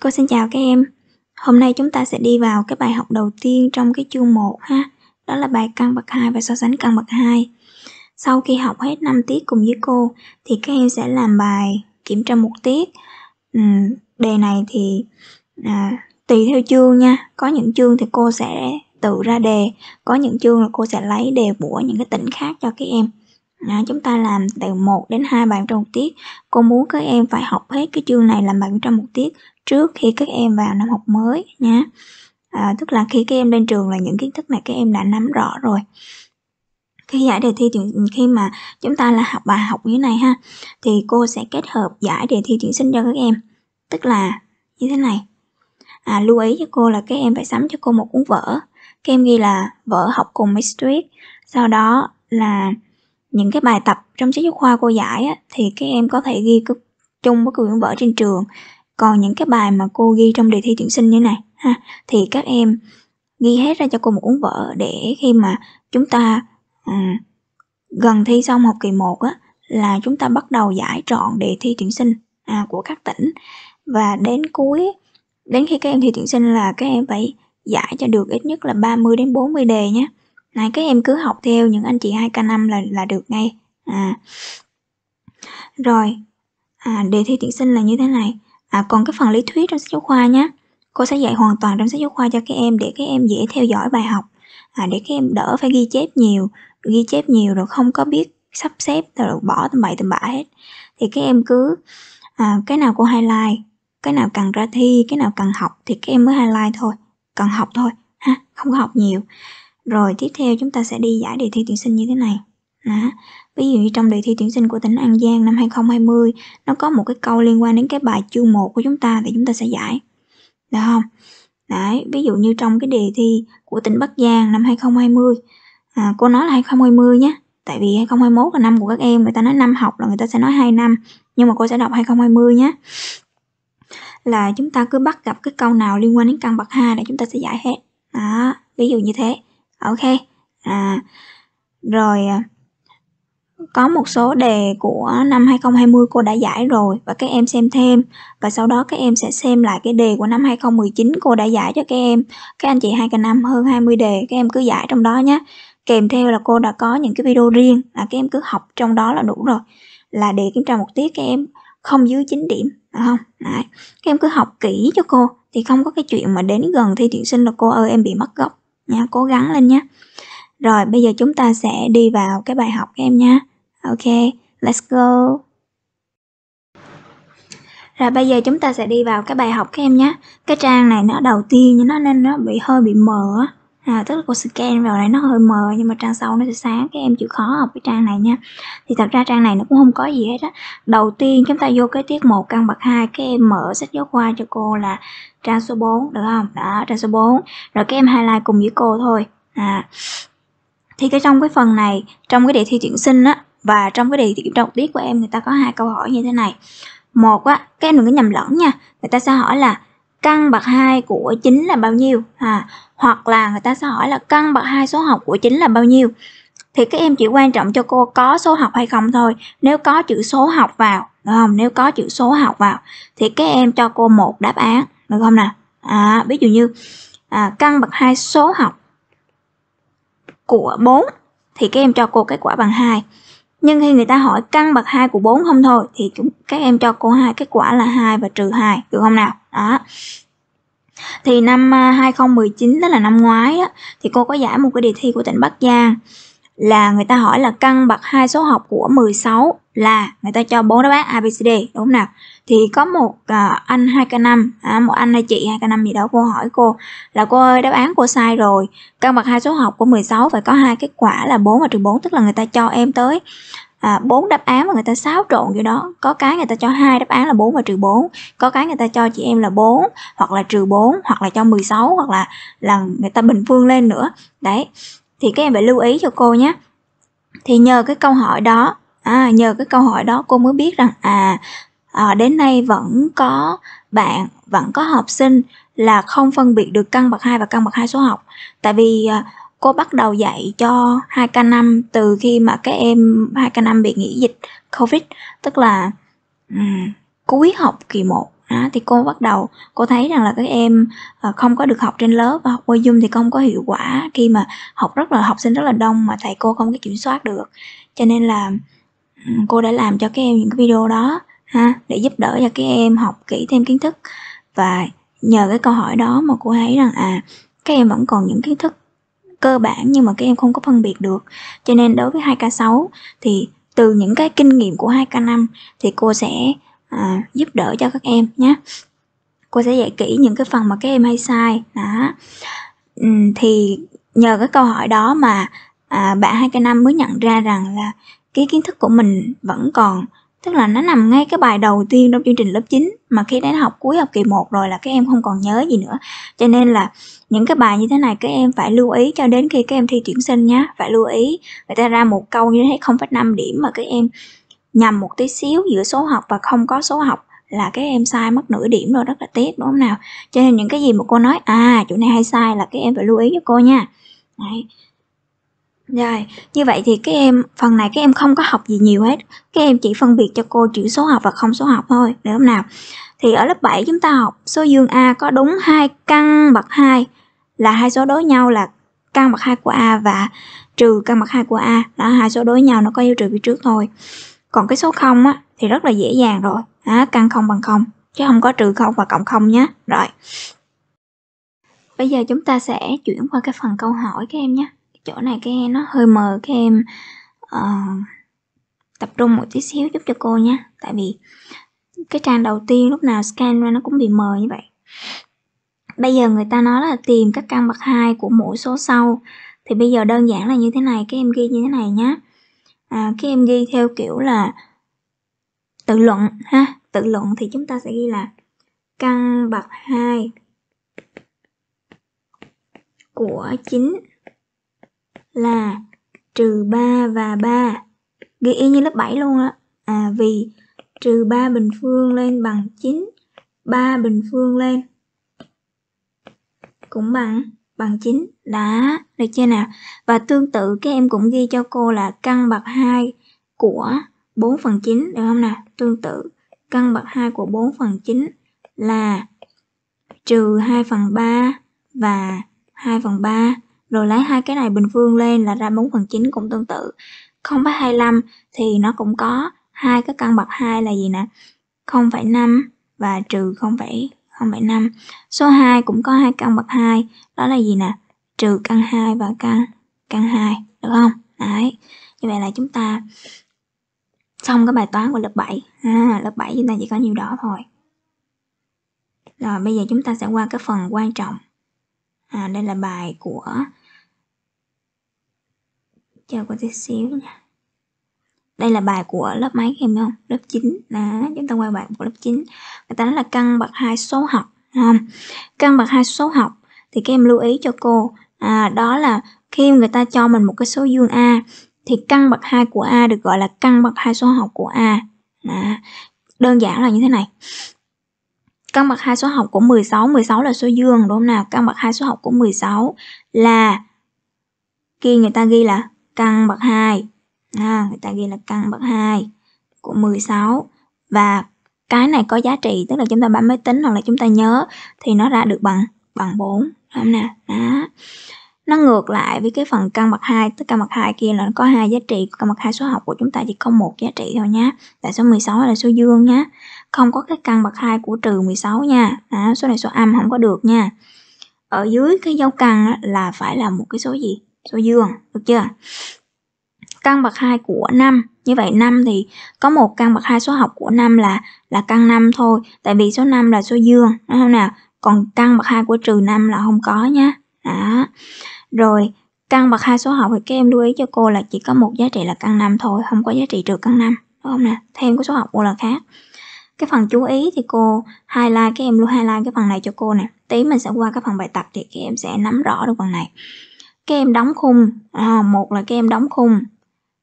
Cô xin chào các em. Hôm nay chúng ta sẽ đi vào cái bài học đầu tiên trong cái chương 1 ha. Đó là bài căn bậc 2 và so sánh căn bậc 2. Sau khi học hết 5 tiết cùng với cô thì các em sẽ làm bài kiểm tra một tiết. Ừ, đề này thì à, tùy theo chương nha. Có những chương thì cô sẽ tự ra đề, có những chương là cô sẽ lấy đề của những cái tỉnh khác cho các em. À, chúng ta làm từ 1 đến 2 bài trong một tiết. Cô muốn các em phải học hết cái chương này làm bài trong một tiết trước khi các em vào năm học mới nhé à, tức là khi các em lên trường là những kiến thức này các em đã nắm rõ rồi khi giải đề thi tuyển khi mà chúng ta là học bài học như thế này ha thì cô sẽ kết hợp giải đề thi tuyển sinh cho các em tức là như thế này à, lưu ý cho cô là các em phải sắm cho cô một cuốn vở các em ghi là vở học cùng Miss Street sau đó là những cái bài tập trong sách giáo khoa cô giải á, thì các em có thể ghi chung với quyển vở trên trường còn những cái bài mà cô ghi trong đề thi tuyển sinh như này ha thì các em ghi hết ra cho cô một cuốn vở để khi mà chúng ta à, gần thi xong học kỳ 1 á là chúng ta bắt đầu giải trọn đề thi tuyển sinh à, của các tỉnh và đến cuối đến khi các em thi tuyển sinh là các em phải giải cho được ít nhất là 30 đến 40 đề nhé này các em cứ học theo những anh chị 2k5 là là được ngay à rồi à, đề thi tuyển sinh là như thế này À, còn cái phần lý thuyết trong sách giáo khoa nhé, cô sẽ dạy hoàn toàn trong sách giáo khoa cho các em để các em dễ theo dõi bài học, à, để các em đỡ phải ghi chép nhiều, ghi chép nhiều rồi không có biết sắp xếp rồi bỏ tầm bậy tầm bạ hết. Thì các em cứ à, cái nào cô highlight, cái nào cần ra thi, cái nào cần học thì các em mới highlight thôi, cần học thôi ha, không có học nhiều. Rồi tiếp theo chúng ta sẽ đi giải đề thi tuyển sinh như thế này. Đó. Ví dụ như trong đề thi tuyển sinh của tỉnh An Giang năm 2020, nó có một cái câu liên quan đến cái bài chương 1 của chúng ta thì chúng ta sẽ giải. Được không? Đấy, ví dụ như trong cái đề thi của tỉnh Bắc Giang năm 2020, à, cô nói là 2020 nhé, tại vì 2021 là năm của các em, người ta nói năm học là người ta sẽ nói 2 năm, nhưng mà cô sẽ đọc 2020 nhé. Là chúng ta cứ bắt gặp cái câu nào liên quan đến căn bậc 2 là chúng ta sẽ giải hết. Đó, ví dụ như thế. Ok. À, rồi à, có một số đề của năm 2020 cô đã giải rồi và các em xem thêm và sau đó các em sẽ xem lại cái đề của năm 2019 cô đã giải cho các em các anh chị hai cả năm hơn 20 đề các em cứ giải trong đó nhé kèm theo là cô đã có những cái video riêng là các em cứ học trong đó là đủ rồi là đề kiểm tra một tiết các em không dưới 9 điểm đúng không Đấy. các em cứ học kỹ cho cô thì không có cái chuyện mà đến gần thi tuyển sinh là cô ơi em bị mất gốc nha cố gắng lên nhé rồi bây giờ chúng ta sẽ đi vào cái bài học các em nha Ok, let's go. Rồi bây giờ chúng ta sẽ đi vào cái bài học các em nhé. Cái trang này nó đầu tiên nhưng nó nên nó bị hơi bị mờ á. À, tức là cô scan vào đây nó hơi mờ nhưng mà trang sau nó sẽ sáng các em chịu khó học cái trang này nha thì thật ra trang này nó cũng không có gì hết á đầu tiên chúng ta vô cái tiết một căn bậc hai. các em mở sách giáo khoa cho cô là trang số 4 được không đó trang số 4 rồi các em highlight cùng với cô thôi à thì cái trong cái phần này trong cái đề thi tuyển sinh á và trong cái đề kiểm tra tiết của em người ta có hai câu hỏi như thế này một á các em đừng có nhầm lẫn nha người ta sẽ hỏi là căn bậc 2 của 9 là bao nhiêu à, hoặc là người ta sẽ hỏi là căn bậc 2 số học của 9 là bao nhiêu thì các em chỉ quan trọng cho cô có số học hay không thôi nếu có chữ số học vào được không nếu có chữ số học vào thì các em cho cô một đáp án được không nào à, ví dụ như à, căn bậc 2 số học của 4 thì các em cho cô kết quả bằng 2 nhưng khi người ta hỏi căn bậc 2 của 4 không thôi thì chúng các em cho cô hai kết quả là 2 và trừ 2 được không nào đó thì năm 2019 à, đó là năm ngoái đó, thì cô có giải một cái đề thi của tỉnh Bắc Giang là người ta hỏi là căn bậc hai số học của 16 là người ta cho bốn đáp án ABCD đúng không nào thì có một à, anh 2K5 à, một anh hay chị 2K5 gì đó cô hỏi cô là cô ơi đáp án cô sai rồi căn bậc hai số học của 16 phải có hai kết quả là 4 và trừ 4 tức là người ta cho em tới à, 4 đáp án mà người ta xáo trộn kiểu đó có cái người ta cho hai đáp án là 4 và trừ 4 có cái người ta cho chị em là 4 hoặc là trừ 4 hoặc là cho 16 hoặc là là người ta bình phương lên nữa đấy thì các em phải lưu ý cho cô nhé thì nhờ cái câu hỏi đó À, nhờ cái câu hỏi đó cô mới biết rằng à, à đến nay vẫn có bạn, vẫn có học sinh là không phân biệt được căn bậc 2 và căn bậc 2 số học. Tại vì à, cô bắt đầu dạy cho 2K5 từ khi mà các em 2K5 bị nghỉ dịch Covid, tức là um, cuối học kỳ 1 À, thì cô bắt đầu cô thấy rằng là các em à, không có được học trên lớp và học qua zoom thì không có hiệu quả khi mà học rất là học sinh rất là đông mà thầy cô không có kiểm soát được cho nên là cô đã làm cho các em những cái video đó ha để giúp đỡ cho các em học kỹ thêm kiến thức và nhờ cái câu hỏi đó mà cô thấy rằng à các em vẫn còn những kiến thức cơ bản nhưng mà các em không có phân biệt được cho nên đối với 2K6 thì từ những cái kinh nghiệm của 2K5 thì cô sẽ à, giúp đỡ cho các em nhé cô sẽ dạy kỹ những cái phần mà các em hay sai đó thì nhờ cái câu hỏi đó mà à, bạn 2K5 mới nhận ra rằng là cái kiến thức của mình vẫn còn tức là nó nằm ngay cái bài đầu tiên trong chương trình lớp 9 mà khi đến học cuối học kỳ 1 rồi là các em không còn nhớ gì nữa cho nên là những cái bài như thế này các em phải lưu ý cho đến khi các em thi tuyển sinh nhé phải lưu ý người ta ra một câu như thế không phải năm điểm mà các em nhầm một tí xíu giữa số học và không có số học là các em sai mất nửa điểm rồi rất là tiếc đúng không nào cho nên những cái gì mà cô nói à chỗ này hay sai là các em phải lưu ý cho cô nha Đấy. Rồi, như vậy thì các em phần này các em không có học gì nhiều hết. Các em chỉ phân biệt cho cô chữ số học và không số học thôi, được không nào? Thì ở lớp 7 chúng ta học số dương A có đúng hai căn bậc 2 là hai số đối nhau là căn bậc 2 của A và trừ căn bậc 2 của A đó hai số đối nhau nó có dấu trừ phía trước thôi còn cái số 0 á, thì rất là dễ dàng rồi à, căn 0 bằng 0 chứ không có trừ 0 và cộng 0 nhé rồi bây giờ chúng ta sẽ chuyển qua cái phần câu hỏi các em nhé chỗ này cái nó hơi mờ các em uh, tập trung một tí xíu giúp cho cô nhé tại vì cái trang đầu tiên lúc nào scan ra nó cũng bị mờ như vậy bây giờ người ta nói là tìm các căn bậc hai của mỗi số sau thì bây giờ đơn giản là như thế này các em ghi như thế này nhé à, các em ghi theo kiểu là tự luận ha tự luận thì chúng ta sẽ ghi là căn bậc 2 của chính là trừ 3 và 3 ghi y như lớp 7 luôn á à vì trừ 3 bình phương lên bằng 9 3 bình phương lên cũng bằng bằng 9 đã được chưa nào và tương tự các em cũng ghi cho cô là căn bậc 2 của 4 phần 9 được không nào tương tự căn bậc 2 của 4 phần 9 là trừ 2 phần 3 và 2 phần 3 rồi lấy hai cái này bình phương lên là ra 4 phần 9 cũng tương tự 0,25 thì nó cũng có hai cái căn bậc 2 là gì nè 0,5 và trừ 0,5 số 2 cũng có hai căn bậc 2 đó là gì nè trừ căn 2 và căn căn 2 được không đấy như vậy là chúng ta xong cái bài toán của lớp 7 à, lớp 7 chúng ta chỉ có nhiêu đó thôi rồi bây giờ chúng ta sẽ qua cái phần quan trọng à, đây là bài của chờ cô tí xíu nha đây là bài của lớp mấy em không lớp 9 là chúng ta quay bài của lớp 9 người ta nói là căn bậc hai số học không căn bậc hai số học thì các em lưu ý cho cô à, đó là khi người ta cho mình một cái số dương a thì căn bậc hai của a được gọi là căn bậc hai số học của a à, đơn giản là như thế này căn bậc hai số học của 16 16 là số dương đúng không nào căn bậc hai số học của 16 là khi người ta ghi là căn bậc 2 à, người ta ghi là căn bậc 2 của 16 và cái này có giá trị tức là chúng ta bấm máy tính hoặc là chúng ta nhớ thì nó ra được bằng bằng 4 đúng không nè đó nó ngược lại với cái phần căn bậc 2 tức căn bậc 2 kia là nó có hai giá trị căn bậc 2 số học của chúng ta chỉ có một giá trị thôi nhá, tại số 16 là số dương nhá, không có cái căn bậc 2 của trừ 16 nha đó, số này số âm không có được nha ở dưới cái dấu căn là phải là một cái số gì số dương được chưa căn bậc 2 của 5 như vậy 5 thì có một căn bậc 2 số học của 5 là là căn 5 thôi tại vì số 5 là số dương đúng không nào còn căn bậc 2 của trừ 5 là không có nhá đó rồi căn bậc 2 số học thì các em lưu ý cho cô là chỉ có một giá trị là căn 5 thôi không có giá trị trừ căn 5 đúng không nè thêm của số học cô là khác cái phần chú ý thì cô highlight các em luôn highlight cái phần này cho cô nè tí mình sẽ qua cái phần bài tập thì các em sẽ nắm rõ được phần này các em đóng khung à, một là các em đóng khung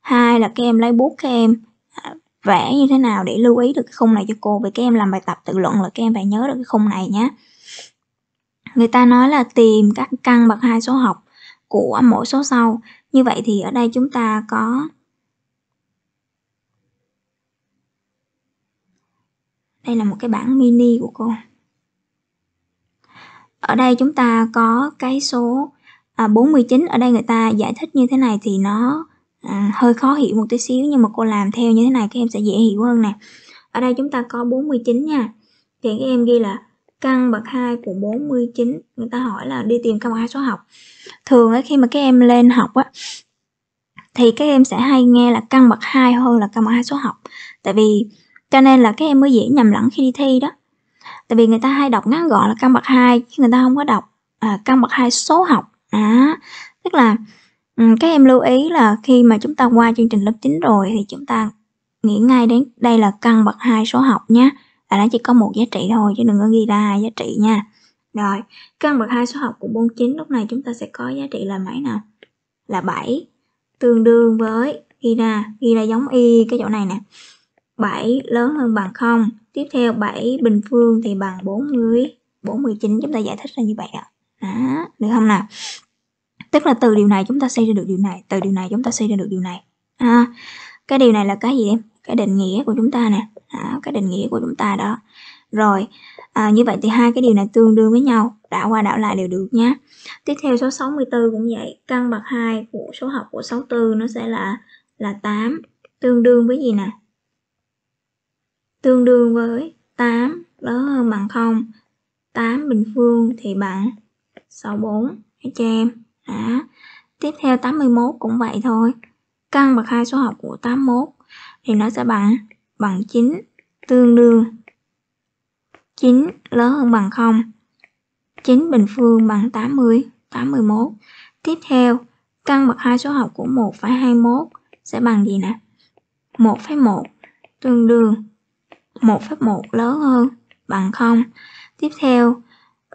hai là các em lấy bút các em à, vẽ như thế nào để lưu ý được cái khung này cho cô vì các em làm bài tập tự luận là các em phải nhớ được cái khung này nhé người ta nói là tìm các căn bậc hai số học của mỗi số sau như vậy thì ở đây chúng ta có đây là một cái bảng mini của cô ở đây chúng ta có cái số à, 49 ở đây người ta giải thích như thế này thì nó à, hơi khó hiểu một tí xíu nhưng mà cô làm theo như thế này các em sẽ dễ hiểu hơn nè ở đây chúng ta có 49 nha thì các em ghi là căn bậc 2 của 49 người ta hỏi là đi tìm căn bậc 2 số học thường ấy, khi mà các em lên học á thì các em sẽ hay nghe là căn bậc 2 hơn là căn bậc 2 số học tại vì cho nên là các em mới dễ nhầm lẫn khi đi thi đó tại vì người ta hay đọc ngắn gọn là căn bậc 2 chứ người ta không có đọc à, căn bậc 2 số học Á, à, tức là, các em lưu ý là khi mà chúng ta qua chương trình lớp 9 rồi thì chúng ta nghĩ ngay đến đây là căn bậc hai số học nhá, là nó chỉ có một giá trị thôi chứ đừng có ghi ra hai giá trị nha. Rồi, căn bậc hai số học của môn chín lúc này chúng ta sẽ có giá trị là mấy nào? Là 7, tương đương với ghi ra, ghi ra giống y cái chỗ này nè. 7 lớn hơn bằng 0, tiếp theo 7 bình phương thì bằng 40, 49 chúng ta giải thích ra như vậy ạ. Đó, được không nào? tức là từ điều này chúng ta xây ra được điều này từ điều này chúng ta xây ra được điều này à, cái điều này là cái gì em cái định nghĩa của chúng ta nè à, cái định nghĩa của chúng ta đó rồi à, như vậy thì hai cái điều này tương đương với nhau đảo qua đảo lại đều được nhé tiếp theo số 64 cũng vậy căn bậc 2 của số học của 64 nó sẽ là là 8 tương đương với gì nè tương đương với 8 lớn hơn bằng 0 8 bình phương thì bằng 64 hết cho em đã. Tiếp theo 81 cũng vậy thôi. Căn bậc hai số học của 81 thì nó sẽ bằng bằng 9 tương đương 9 lớn hơn bằng 0. 9 bình phương bằng 80, 81. Tiếp theo, căn bậc hai số học của 1,21 sẽ bằng gì nè? 1,1 tương đương 1,1 lớn hơn bằng 0. Tiếp theo,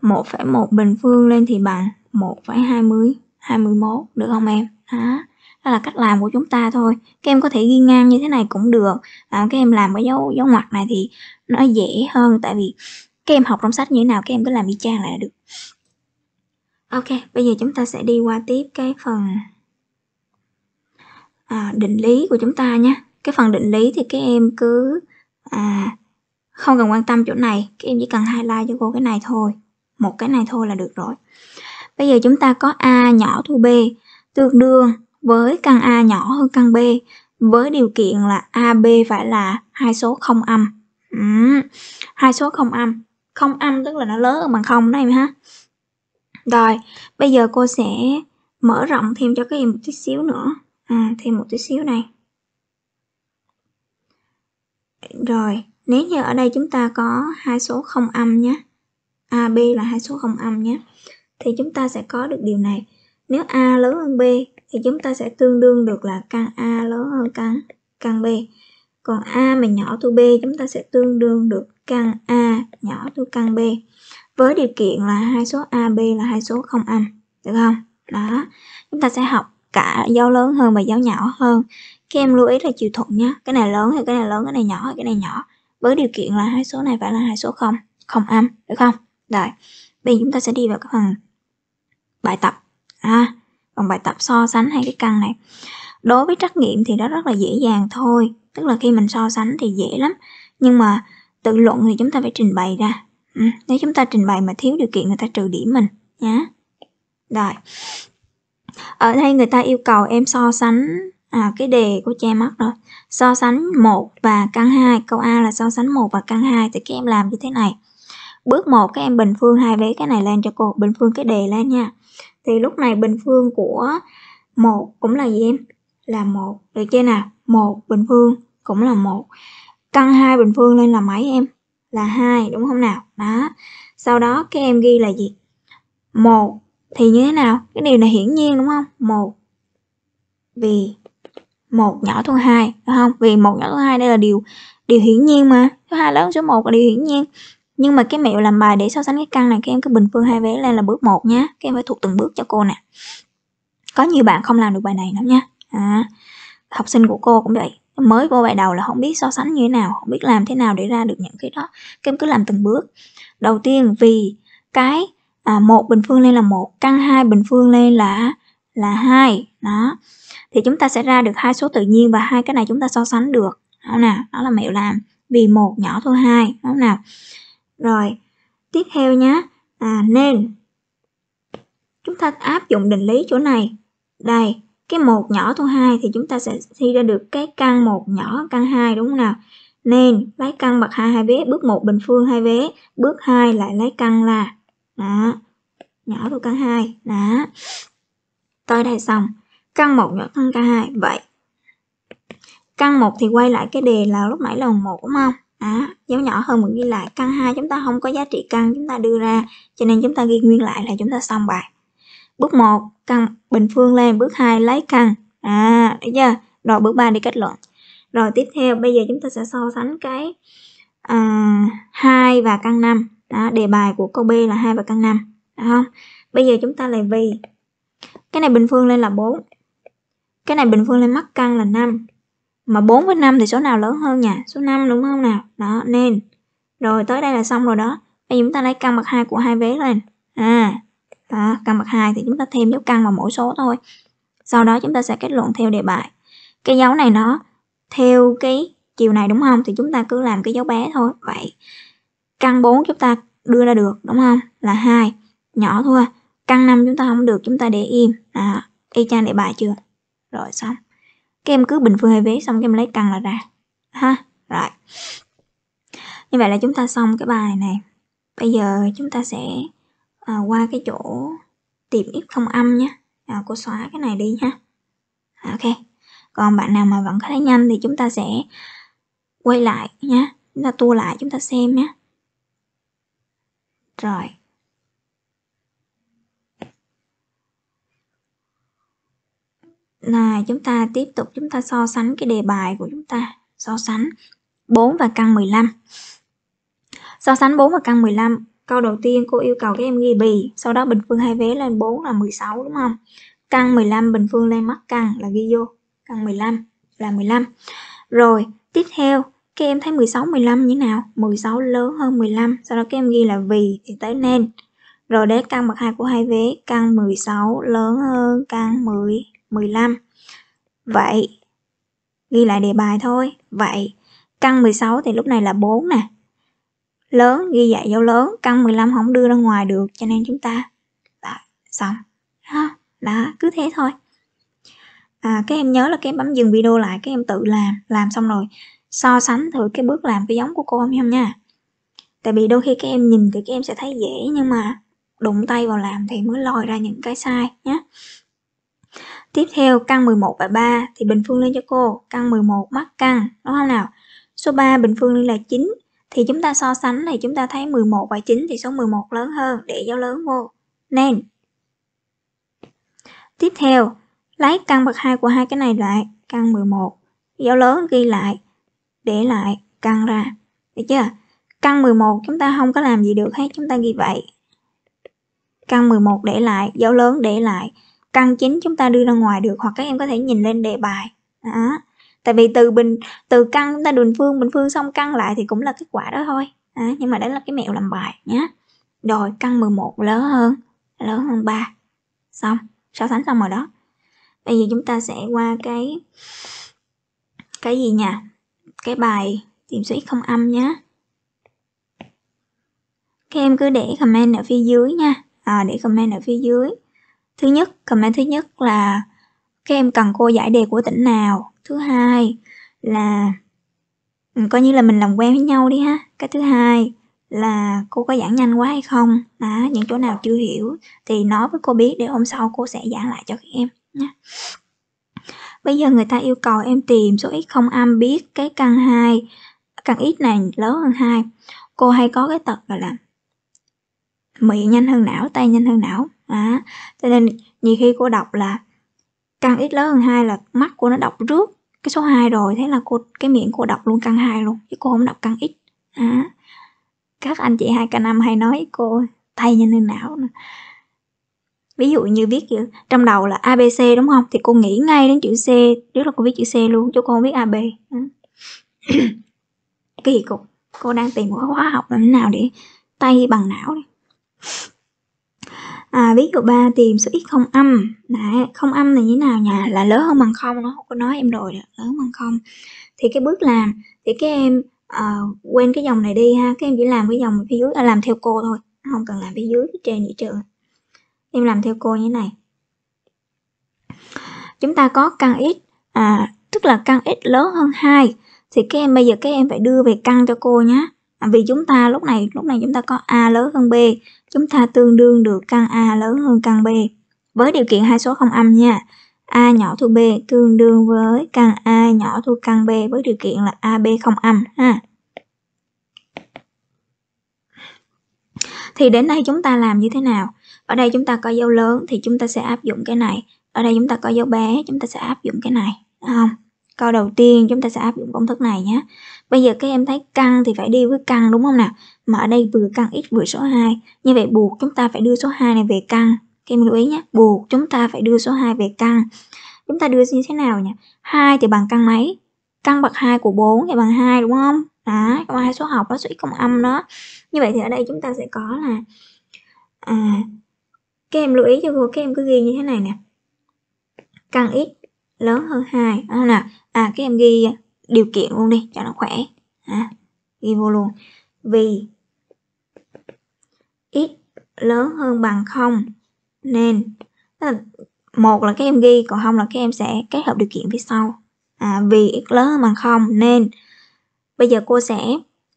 1,1 bình phương lên thì bằng 1,20 21 được không em đó đó là cách làm của chúng ta thôi các em có thể ghi ngang như thế này cũng được à, các em làm cái dấu dấu ngoặc này thì nó dễ hơn tại vì các em học trong sách như thế nào các em cứ làm y chang lại là được ok bây giờ chúng ta sẽ đi qua tiếp cái phần à, định lý của chúng ta nhé cái phần định lý thì các em cứ à, không cần quan tâm chỗ này các em chỉ cần highlight cho cô cái này thôi một cái này thôi là được rồi Bây giờ chúng ta có A nhỏ thu B tương đương với căn A nhỏ hơn căn B với điều kiện là AB phải là hai số không âm. Ừ. Hai số không âm. Không âm tức là nó lớn hơn bằng không đó em ha. Rồi, bây giờ cô sẽ mở rộng thêm cho các em một tí xíu nữa. À, thêm một tí xíu này. Rồi, nếu như ở đây chúng ta có hai số không âm nhé. AB là hai số không âm nhé thì chúng ta sẽ có được điều này. Nếu A lớn hơn B thì chúng ta sẽ tương đương được là căn A lớn hơn căn căn B. Còn A mà nhỏ thu B chúng ta sẽ tương đương được căn A nhỏ thu căn B. Với điều kiện là hai số AB là hai số không âm, được không? Đó. Chúng ta sẽ học cả dấu lớn hơn và dấu nhỏ hơn. Các em lưu ý là chiều thuận nhé. Cái này lớn hay cái này lớn, cái này nhỏ hay cái này nhỏ. Với điều kiện là hai số này phải là hai số không, không âm, được không? Rồi. Bây giờ chúng ta sẽ đi vào cái phần bài tập à còn bài tập so sánh hai cái căn này đối với trắc nghiệm thì nó rất là dễ dàng thôi tức là khi mình so sánh thì dễ lắm nhưng mà tự luận thì chúng ta phải trình bày ra ừ. nếu chúng ta trình bày mà thiếu điều kiện người ta trừ điểm mình nhá rồi ở đây người ta yêu cầu em so sánh à, cái đề của che mắt rồi so sánh một và căn 2 câu A là so sánh một và căn 2 thì các em làm như thế này bước một các em bình phương hai vế cái này lên cho cô bình phương cái đề lên nha thì lúc này bình phương của một cũng là gì em là một được chưa nào một bình phương cũng là một căn hai bình phương lên là mấy em là hai đúng không nào đó sau đó các em ghi là gì một thì như thế nào cái điều này hiển nhiên đúng không một vì một nhỏ hơn hai đúng không vì một nhỏ hơn hai đây là điều điều hiển nhiên mà thứ hai lớn số 1 là điều hiển nhiên nhưng mà cái mẹo làm bài để so sánh cái căn này các em cứ bình phương hai vế lên là bước 1 nhé các em phải thuộc từng bước cho cô nè có nhiều bạn không làm được bài này lắm nha à, học sinh của cô cũng vậy mới vô bài đầu là không biết so sánh như thế nào không biết làm thế nào để ra được những cái đó các em cứ làm từng bước đầu tiên vì cái à, một bình phương lên là một căn hai bình phương lên là là hai đó thì chúng ta sẽ ra được hai số tự nhiên và hai cái này chúng ta so sánh được đúng nào đó là mẹo làm vì một nhỏ thôi hai đúng nào rồi, tiếp theo nhé, là nên. Chúng ta áp dụng định lý chỗ này. Đây, cái một nhỏ thu hai thì chúng ta sẽ thi ra được cái căn một nhỏ căn 2 đúng không nào? Nên lấy căn bậc 2 hai vế, bước 1 bình phương hai vế, bước 2 lại lấy căn là đó. Nhỏ thu căn 2. Đó. Tới đây xong. Căn một nhỏ căn căn 2. Vậy. Căn 1 thì quay lại cái đề là lúc nãy là 1 đúng không? à, dấu nhỏ hơn một ghi lại căn 2 chúng ta không có giá trị căn chúng ta đưa ra cho nên chúng ta ghi nguyên lại là chúng ta xong bài bước 1 căn bình phương lên bước 2 lấy căn à thấy chưa rồi bước 3 đi kết luận rồi tiếp theo bây giờ chúng ta sẽ so sánh cái à, 2 và căn 5 đó, đề bài của câu B là 2 và căn 5 đúng không bây giờ chúng ta lại vì cái này bình phương lên là 4 cái này bình phương lên mắc căn là 5 mà 4 với 5 thì số nào lớn hơn nhỉ số 5 đúng không nào đó nên rồi tới đây là xong rồi đó bây giờ chúng ta lấy căn bậc hai của hai vế lên à đó, căn bậc hai thì chúng ta thêm dấu căn vào mỗi số thôi sau đó chúng ta sẽ kết luận theo đề bài cái dấu này nó theo cái chiều này đúng không thì chúng ta cứ làm cái dấu bé thôi vậy căn 4 chúng ta đưa ra được đúng không là hai nhỏ thôi căn 5 chúng ta không được chúng ta để im à, y chang đề bài chưa rồi xong các em cứ bình phương hai vế xong các em lấy căn là ra ha rồi như vậy là chúng ta xong cái bài này bây giờ chúng ta sẽ à, qua cái chỗ tìm ít không âm nhé à, cô xóa cái này đi ha à, ok còn bạn nào mà vẫn có thấy nhanh thì chúng ta sẽ quay lại nhé chúng ta tua lại chúng ta xem nhé rồi là chúng ta tiếp tục chúng ta so sánh cái đề bài của chúng ta so sánh 4 và căn 15 so sánh 4 và căn 15 câu đầu tiên cô yêu cầu các em ghi bì sau đó bình phương hai vế lên 4 là 16 đúng không căn 15 bình phương lên mắc căn là ghi vô căn 15 là 15 rồi tiếp theo các em thấy 16 15 như thế nào 16 lớn hơn 15 sau đó các em ghi là vì thì tới nên rồi đến căn bậc 2 của hai vế căn 16 lớn hơn căn 10 15. Vậy, ghi lại đề bài thôi. Vậy, căn 16 thì lúc này là 4 nè. Lớn, ghi dạy dấu lớn, căn 15 không đưa ra ngoài được, cho nên chúng ta đó, xong. Đó, đó, cứ thế thôi. À, các em nhớ là các em bấm dừng video lại, các em tự làm, làm xong rồi so sánh thử cái bước làm cái giống của cô không em nha. Tại vì đôi khi các em nhìn thì các em sẽ thấy dễ nhưng mà đụng tay vào làm thì mới lòi ra những cái sai nhé. Tiếp theo căn 11 và 3 thì bình phương lên cho cô, căn 11 mắc căn, đúng không nào? Số 3 bình phương lên là 9, thì chúng ta so sánh này chúng ta thấy 11 và 9 thì số 11 lớn hơn, để dấu lớn vô, nên. Tiếp theo, lấy căn bậc 2 của hai cái này lại, căn 11, dấu lớn ghi lại, để lại căn ra, được chưa? Căn 11 chúng ta không có làm gì được hết, chúng ta ghi vậy. Căn 11 để lại, dấu lớn để lại, căn chính chúng ta đưa ra ngoài được hoặc các em có thể nhìn lên đề bài đó. tại vì từ bình từ căn chúng ta bình phương bình phương xong căn lại thì cũng là kết quả đó thôi đó. nhưng mà đấy là cái mẹo làm bài nhé rồi căn 11 lớn hơn lớn hơn 3 xong so sánh xong rồi đó bây giờ chúng ta sẽ qua cái cái gì nhỉ cái bài tìm số x không âm nhé các em cứ để comment ở phía dưới nha à, để comment ở phía dưới Thứ nhất, comment thứ nhất là các em cần cô giải đề của tỉnh nào. Thứ hai là ừ, coi như là mình làm quen với nhau đi ha. Cái thứ hai là cô có giảng nhanh quá hay không à, những chỗ nào chưa hiểu thì nói với cô biết để hôm sau cô sẽ giảng lại cho các em nhé bây giờ người ta yêu cầu em tìm số ít không âm biết cái căn 2 căn ít này lớn hơn 2 cô hay có cái tật gọi là miệng nhanh hơn não tay nhanh hơn não đó. Cho nên nhiều khi cô đọc là căn x lớn hơn hai là mắt cô nó đọc trước cái số 2 rồi thế là cô cái miệng cô đọc luôn căn hai luôn chứ cô không đọc căn x à, các anh chị hai k năm hay nói cô thay như lên não nè ví dụ như viết chữ trong đầu là abc đúng không thì cô nghĩ ngay đến chữ c trước là cô viết chữ c luôn chứ cô không biết ab à. cái gì cô cô đang tìm một khóa học làm thế nào để tay bằng não đi à, ví dụ 3 tìm số x không âm Đấy, không âm này như thế nào nhỉ là lớn hơn bằng không nó có nói em rồi lớn bằng không thì cái bước làm thì các em uh, quên cái dòng này đi ha các em chỉ làm cái dòng phía dưới à, làm theo cô thôi không cần làm phía dưới phía trên nữa trường em làm theo cô như thế này chúng ta có căn x à, tức là căn x lớn hơn 2 thì các em bây giờ các em phải đưa về căn cho cô nhé à, vì chúng ta lúc này lúc này chúng ta có a lớn hơn b chúng ta tương đương được căn A lớn hơn căn B. Với điều kiện hai số không âm nha. A nhỏ thu B tương đương với căn A nhỏ thu căn B với điều kiện là AB không âm ha. Thì đến đây chúng ta làm như thế nào? Ở đây chúng ta có dấu lớn thì chúng ta sẽ áp dụng cái này. Ở đây chúng ta có dấu bé chúng ta sẽ áp dụng cái này. Đúng không? Câu đầu tiên chúng ta sẽ áp dụng công thức này nhé. Bây giờ các em thấy căn thì phải đi với căn đúng không nào? Mà ở đây vừa căn x vừa số 2. Như vậy buộc chúng ta phải đưa số 2 này về căn. Các em lưu ý nhé, buộc chúng ta phải đưa số 2 về căn. Chúng ta đưa như thế nào nhỉ? 2 thì bằng căn mấy? Căn bậc 2 của 4 thì bằng 2 đúng không? Đó, có hai số học đó, số x cộng âm đó. Như vậy thì ở đây chúng ta sẽ có là à, các em lưu ý cho cô, các em cứ ghi như thế này nè. Căn x lớn hơn 2 đó là à các em ghi à, điều kiện luôn đi cho nó khỏe à, ghi vô luôn vì x lớn hơn bằng 0 nên một là các em ghi còn không là các em sẽ kết hợp điều kiện phía sau à, vì x lớn hơn bằng 0 nên bây giờ cô sẽ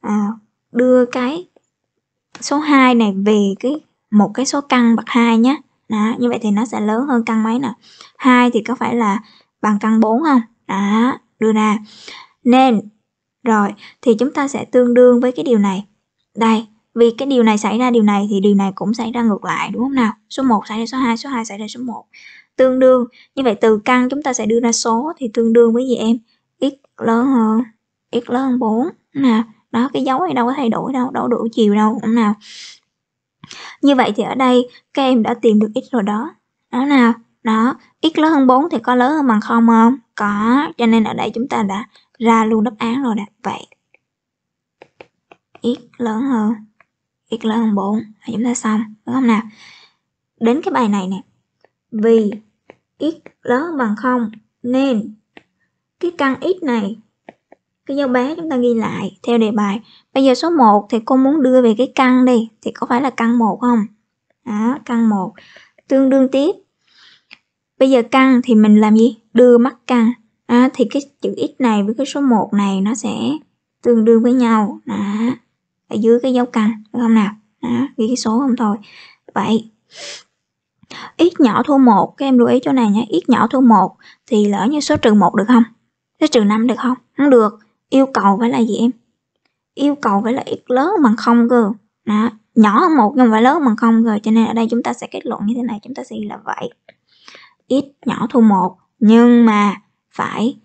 à, đưa cái số 2 này về cái một cái số căn bậc 2 nhé đó, như vậy thì nó sẽ lớn hơn căn mấy nè 2 thì có phải là bằng căn 4 ha đó đưa ra nên rồi thì chúng ta sẽ tương đương với cái điều này đây vì cái điều này xảy ra điều này thì điều này cũng xảy ra ngược lại đúng không nào số 1 xảy ra số 2 số 2 xảy ra số 1 tương đương như vậy từ căn chúng ta sẽ đưa ra số thì tương đương với gì em x lớn hơn x lớn hơn 4 nè đó cái dấu này đâu có thay đổi đâu đâu đủ chiều đâu đúng không nào như vậy thì ở đây các em đã tìm được x rồi đó đó nào đó, x lớn hơn 4 thì có lớn hơn bằng không không? Có, cho nên ở đây chúng ta đã ra luôn đáp án rồi nè. Vậy x lớn hơn x lớn hơn 4 là chúng ta xong, đúng không nào? Đến cái bài này nè. Vì x lớn hơn bằng không nên cái căn x này cái dấu bé chúng ta ghi lại theo đề bài. Bây giờ số 1 thì cô muốn đưa về cái căn đi thì có phải là căn 1 không? Đó, căn 1 tương đương tiếp Bây giờ căng thì mình làm gì? Đưa mắt căng À, thì cái chữ x này với cái số 1 này nó sẽ tương đương với nhau. Đó. Ở dưới cái dấu căn, được không nào? Đó, ghi cái số không thôi. Vậy x nhỏ thua 1, các em lưu ý chỗ này nhé, x nhỏ thua 1 thì lỡ như số trừ 1 được không? Số trừ 5 được không? Không được. Yêu cầu phải là gì em? Yêu cầu phải là x lớn bằng không cơ. Đó, nhỏ hơn 1 nhưng phải lớn bằng không rồi cho nên ở đây chúng ta sẽ kết luận như thế này, chúng ta sẽ là vậy x nhỏ thu một nhưng mà phải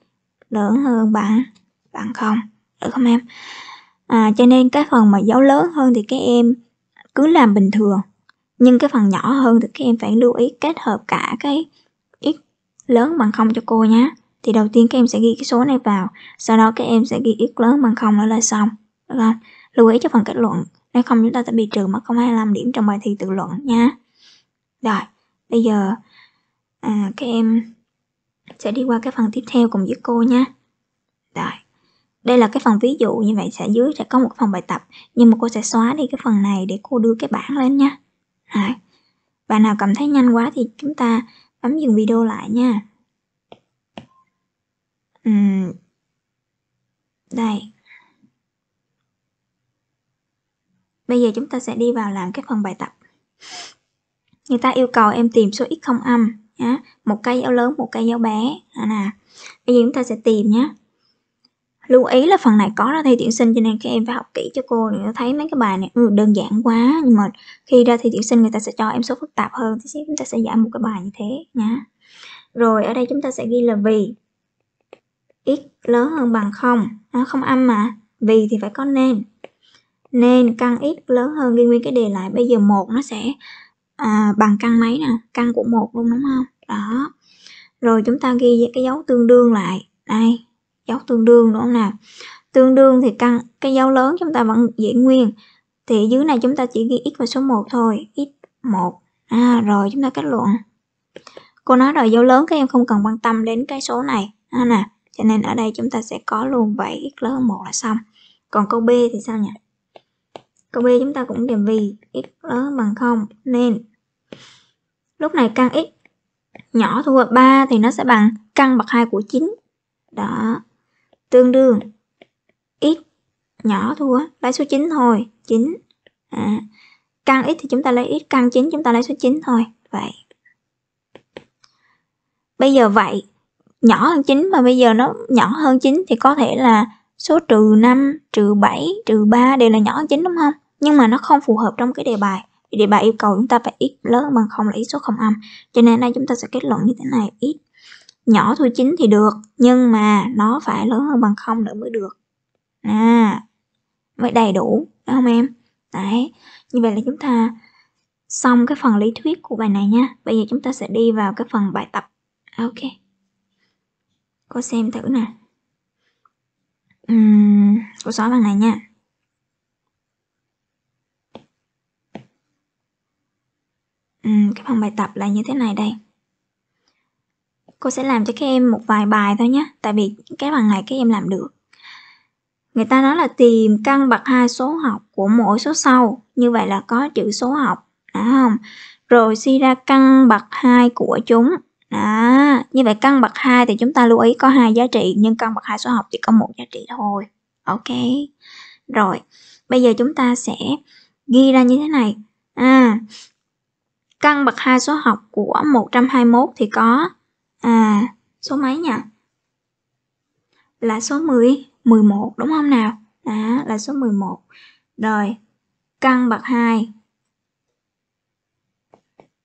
lớn hơn bằng bằng không được không em à, cho nên cái phần mà dấu lớn hơn thì các em cứ làm bình thường nhưng cái phần nhỏ hơn thì các em phải lưu ý kết hợp cả cái x lớn bằng không cho cô nhé thì đầu tiên các em sẽ ghi cái số này vào sau đó các em sẽ ghi x lớn bằng không nữa là xong được không lưu ý cho phần kết luận nếu không chúng ta sẽ bị trừ mất không 025 điểm trong bài thi tự luận nha rồi bây giờ à, các em sẽ đi qua cái phần tiếp theo cùng với cô nha rồi đây là cái phần ví dụ như vậy sẽ dưới sẽ có một phần bài tập nhưng mà cô sẽ xóa đi cái phần này để cô đưa cái bảng lên nha rồi. bạn nào cảm thấy nhanh quá thì chúng ta bấm dừng video lại nha đây bây giờ chúng ta sẽ đi vào làm cái phần bài tập người ta yêu cầu em tìm số x không âm nhá một cây dấu lớn một cây dấu bé đó nè bây giờ chúng ta sẽ tìm nhé lưu ý là phần này có ra thi tuyển sinh cho nên các em phải học kỹ cho cô để thấy mấy cái bài này ừ, đơn giản quá nhưng mà khi ra thi tuyển sinh người ta sẽ cho em số phức tạp hơn thì chúng ta sẽ giải một cái bài như thế nhá rồi ở đây chúng ta sẽ ghi là vì x lớn hơn bằng không nó không âm mà vì thì phải có nên nên căn x lớn hơn ghi nguyên cái đề lại bây giờ một nó sẽ à, bằng căn mấy nè căn của một luôn đúng không đó rồi chúng ta ghi cái dấu tương đương lại đây dấu tương đương đúng không nào tương đương thì căn cái dấu lớn chúng ta vẫn giữ nguyên thì dưới này chúng ta chỉ ghi x và số 1 thôi x1 à, rồi chúng ta kết luận cô nói rồi dấu lớn các em không cần quan tâm đến cái số này nè cho nên ở đây chúng ta sẽ có luôn 7x lớn hơn 1 là xong còn câu B thì sao nhỉ Câu B chúng ta cũng tìm vì x lớn bằng 0 nên lúc này căn x nhỏ thua 3 thì nó sẽ bằng căn bậc 2 của 9. Đó. Tương đương x nhỏ thua lấy số 9 thôi, 9. À, căn x thì chúng ta lấy x, căn 9 chúng ta lấy số 9 thôi. Vậy. Bây giờ vậy, nhỏ hơn 9 mà bây giờ nó nhỏ hơn 9 thì có thể là số trừ 5, trừ 7, trừ 3 đều là nhỏ hơn 9 đúng không? Nhưng mà nó không phù hợp trong cái đề bài. Đề bài yêu cầu chúng ta phải x lớn bằng không là x số không âm. Cho nên đây chúng ta sẽ kết luận như thế này, x nhỏ thôi 9 thì được, nhưng mà nó phải lớn hơn bằng không nữa mới được. À, mới đầy đủ, đúng không em? Đấy, như vậy là chúng ta xong cái phần lý thuyết của bài này nha. Bây giờ chúng ta sẽ đi vào cái phần bài tập. Ok. Cô xem thử nè cô xóa bằng này nha. Uhm, cái phần bài tập là như thế này đây. Cô sẽ làm cho các em một vài bài thôi nhé, tại vì cái bằng này các em làm được. Người ta nói là tìm căn bậc hai số học của mỗi số sau, như vậy là có chữ số học, đã không? Rồi suy ra căn bậc hai của chúng À, như vậy căn bậc 2 thì chúng ta lưu ý có hai giá trị nhưng căn bậc hai số học chỉ có một giá trị thôi. Ok. Rồi, bây giờ chúng ta sẽ ghi ra như thế này. À, căn bậc hai số học của 121 thì có à số mấy nhỉ? Là số 10, 11 đúng không nào? À, là số 11. Rồi, căn bậc 2.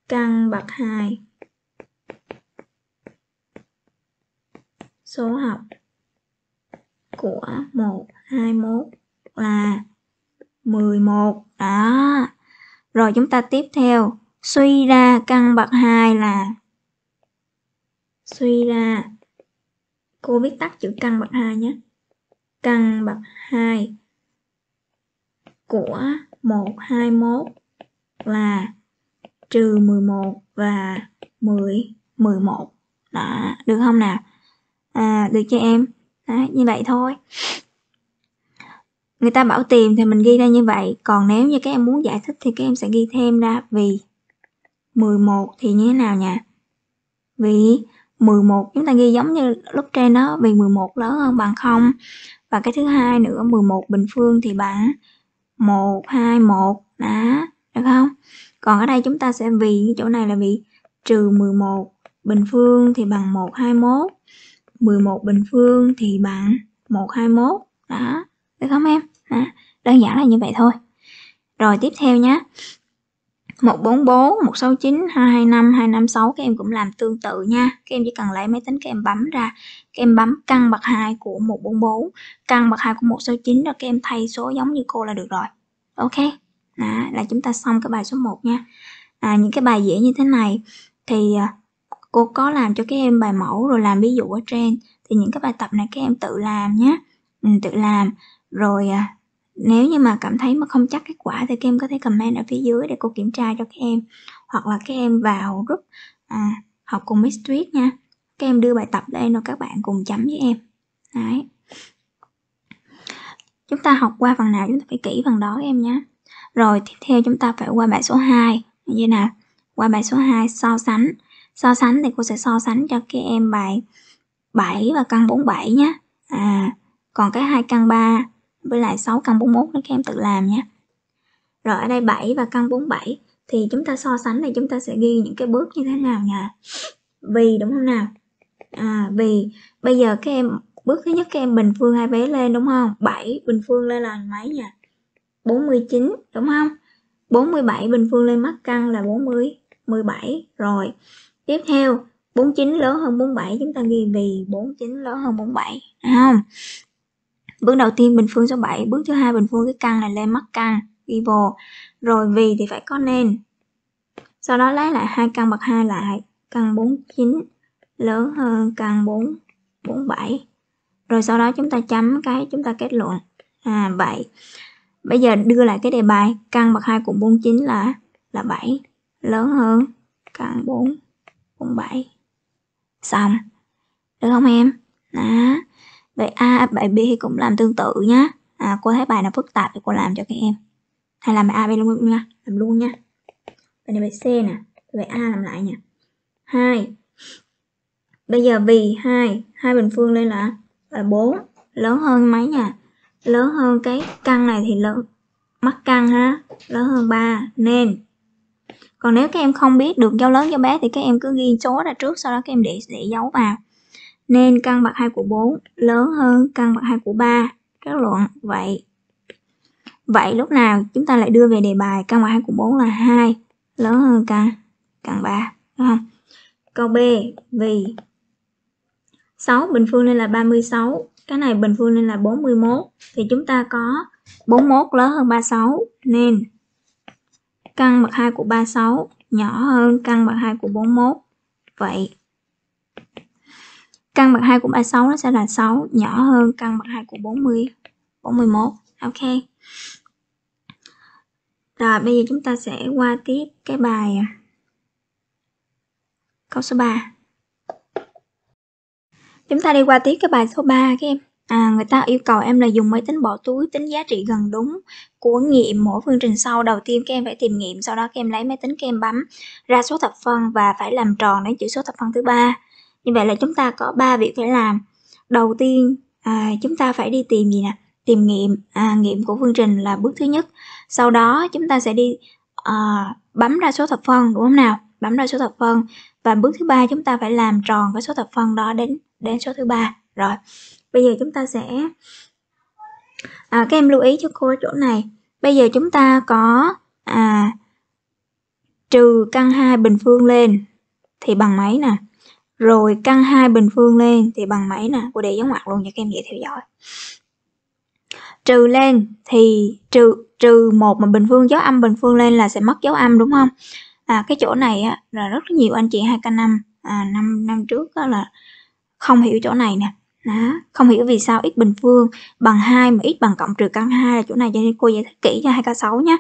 Căn bậc 2 số học của 121 là 11 đó rồi chúng ta tiếp theo suy ra căn bậc 2 là suy ra cô viết tắt chữ căn bậc 2 nhé căn bậc 2 của 121 là trừ 11 và 10 11 đó được không nào à được cho em Đấy, như vậy thôi người ta bảo tìm thì mình ghi ra như vậy còn nếu như các em muốn giải thích thì các em sẽ ghi thêm ra vì 11 thì như thế nào nhỉ vì 11 chúng ta ghi giống như lúc trên đó vì 11 lớn hơn bằng 0 và cái thứ hai nữa 11 bình phương thì bằng 121 đó được không còn ở đây chúng ta sẽ vì chỗ này là vì trừ 11 bình phương thì bằng 121 11 bình phương thì bằng 121 đó được không em đó. đơn giản là như vậy thôi rồi tiếp theo nhé 144, 169, 225, 256 các em cũng làm tương tự nha. Các em chỉ cần lấy máy tính các em bấm ra, các em bấm căn bậc 2 của 144, căn bậc 2 của 169 rồi các em thay số giống như cô là được rồi. Ok. Đó, là chúng ta xong cái bài số 1 nha. À, những cái bài dễ như thế này thì à, cô có làm cho các em bài mẫu rồi làm ví dụ ở trên thì những cái bài tập này các em tự làm nhé mình tự làm rồi à, nếu như mà cảm thấy mà không chắc kết quả thì các em có thể comment ở phía dưới để cô kiểm tra cho các em hoặc là các em vào group à, học cùng Miss Tuyết nha các em đưa bài tập lên rồi các bạn cùng chấm với em đấy chúng ta học qua phần nào chúng ta phải kỹ phần đó em nhé rồi tiếp theo chúng ta phải qua bài số 2 như thế nào qua bài số 2 so sánh so sánh thì cô sẽ so sánh cho các em bài 7 và căn 47 nhé à còn cái hai căn 3 với lại 6 căn 41 để các em tự làm nhé rồi ở đây 7 và căn 47 thì chúng ta so sánh thì chúng ta sẽ ghi những cái bước như thế nào nhỉ vì đúng không nào à vì bây giờ các em bước thứ nhất các em bình phương hai vé lên đúng không 7 bình phương lên là mấy nhỉ 49 đúng không 47 bình phương lên mắc căn là 40 17 rồi tiếp theo 49 lớn hơn 47 chúng ta ghi vì 49 lớn hơn 47 đúng không bước đầu tiên bình phương số 7 bước thứ hai bình phương cái căn này lên mắc căn ghi vô rồi vì thì phải có nên sau đó lấy lại hai căn bậc hai lại căn 49 lớn hơn căn 4 47 rồi sau đó chúng ta chấm cái chúng ta kết luận à 7 bây giờ đưa lại cái đề bài căn bậc hai của 49 là là 7 lớn hơn căn 4 quận 7 xong được không em đó bài A bài B cũng làm tương tự nhá à, cô thấy bài nào phức tạp thì cô làm cho các em hay làm bài A B luôn nha làm luôn nha bài này bài C nè bài A làm lại nha hai bây giờ vì hai hai bình phương đây là là 4 lớn hơn mấy nha lớn hơn cái căn này thì lớn mắc căn ha lớn hơn 3 nên còn nếu các em không biết được dấu lớn dấu bé thì các em cứ ghi số ra trước sau đó các em để để dấu vào nên căn bậc 2 của 4 lớn hơn căn bậc 2 của 3 kết luận vậy vậy lúc nào chúng ta lại đưa về đề bài căn bậc 2 của 4 là 2 lớn hơn căn căn 3 đúng không câu B vì 6 bình phương nên là 36 cái này bình phương nên là 41 thì chúng ta có 41 lớn hơn 36 nên căn bậc 2 của 36 nhỏ hơn căn bậc 2 của 41. Vậy căn bậc 2 của 36 nó sẽ là 6 nhỏ hơn căn bậc 2 của 40 41. Ok. Rồi bây giờ chúng ta sẽ qua tiếp cái bài à, câu số 3. Chúng ta đi qua tiếp cái bài số 3 các em. À, người ta yêu cầu em là dùng máy tính bỏ túi tính giá trị gần đúng của nghiệm mỗi phương trình sau đầu tiên các em phải tìm nghiệm sau đó các em lấy máy tính các em bấm ra số thập phân và phải làm tròn đến chữ số thập phân thứ ba như vậy là chúng ta có ba việc phải làm đầu tiên à, chúng ta phải đi tìm gì nè tìm nghiệm à, nghiệm của phương trình là bước thứ nhất sau đó chúng ta sẽ đi à, bấm ra số thập phân đúng không nào bấm ra số thập phân và bước thứ ba chúng ta phải làm tròn cái số thập phân đó đến đến số thứ ba rồi bây giờ chúng ta sẽ à, các em lưu ý cho cô ở chỗ này bây giờ chúng ta có à, trừ căn 2 bình phương lên thì bằng mấy nè rồi căn 2 bình phương lên thì bằng mấy nè cô để dấu ngoặc luôn cho các em dễ theo dõi trừ lên thì trừ trừ một mà bình phương dấu âm bình phương lên là sẽ mất dấu âm đúng không à, cái chỗ này á, là rất nhiều anh chị hai k năm à, năm năm trước á, là không hiểu chỗ này nè đó. không hiểu vì sao x bình phương bằng 2 mà x bằng cộng trừ căn 2 là chỗ này cho nên cô giải thích kỹ cho 2k6 nhé